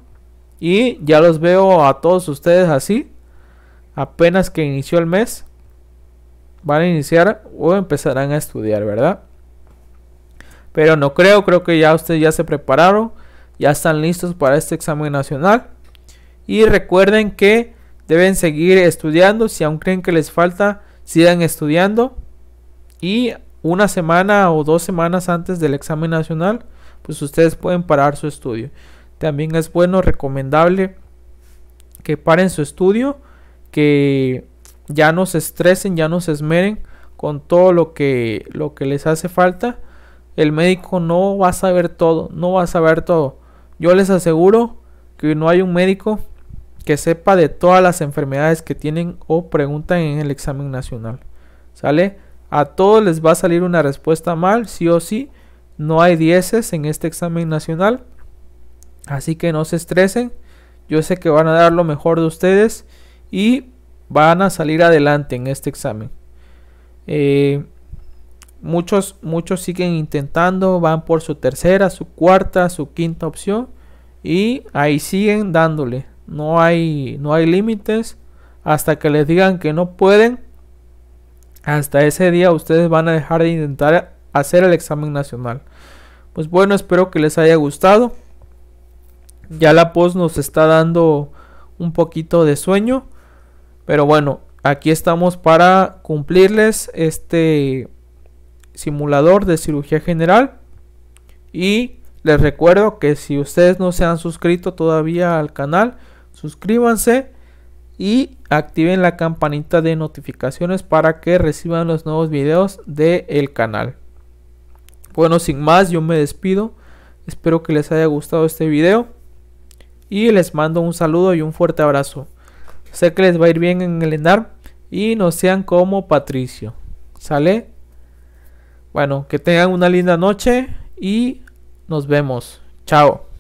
Y ya los veo a todos ustedes así. Apenas que inició el mes. Van a iniciar o empezarán a estudiar, ¿verdad? Pero no creo, creo que ya ustedes ya se prepararon. Ya están listos para este examen nacional. Y recuerden que deben seguir estudiando. Si aún creen que les falta, sigan estudiando. Y una semana o dos semanas antes del examen nacional, pues ustedes pueden parar su estudio. También es bueno, recomendable que paren su estudio, que ya no se estresen, ya no se esmeren con todo lo que, lo que les hace falta. El médico no va a saber todo, no va a saber todo. Yo les aseguro que no hay un médico que sepa de todas las enfermedades que tienen o preguntan en el examen nacional. ¿Sale? A todos les va a salir una respuesta mal, sí o sí. No hay dieces en este examen nacional. Así que no se estresen. Yo sé que van a dar lo mejor de ustedes y van a salir adelante en este examen. Eh, muchos, muchos siguen intentando, van por su tercera, su cuarta, su quinta opción y ahí siguen dándole. No hay, no hay límites hasta que les digan que no pueden. Hasta ese día ustedes van a dejar de intentar hacer el examen nacional. Pues bueno, espero que les haya gustado. Ya la pos nos está dando un poquito de sueño. Pero bueno, aquí estamos para cumplirles este simulador de cirugía general. Y les recuerdo que si ustedes no se han suscrito todavía al canal, suscríbanse y activen la campanita de notificaciones para que reciban los nuevos videos del canal. Bueno, sin más, yo me despido. Espero que les haya gustado este video y les mando un saludo y un fuerte abrazo. Sé que les va a ir bien en el ENAR y no sean como Patricio. ¿Sale? Bueno, que tengan una linda noche y nos vemos. Chao.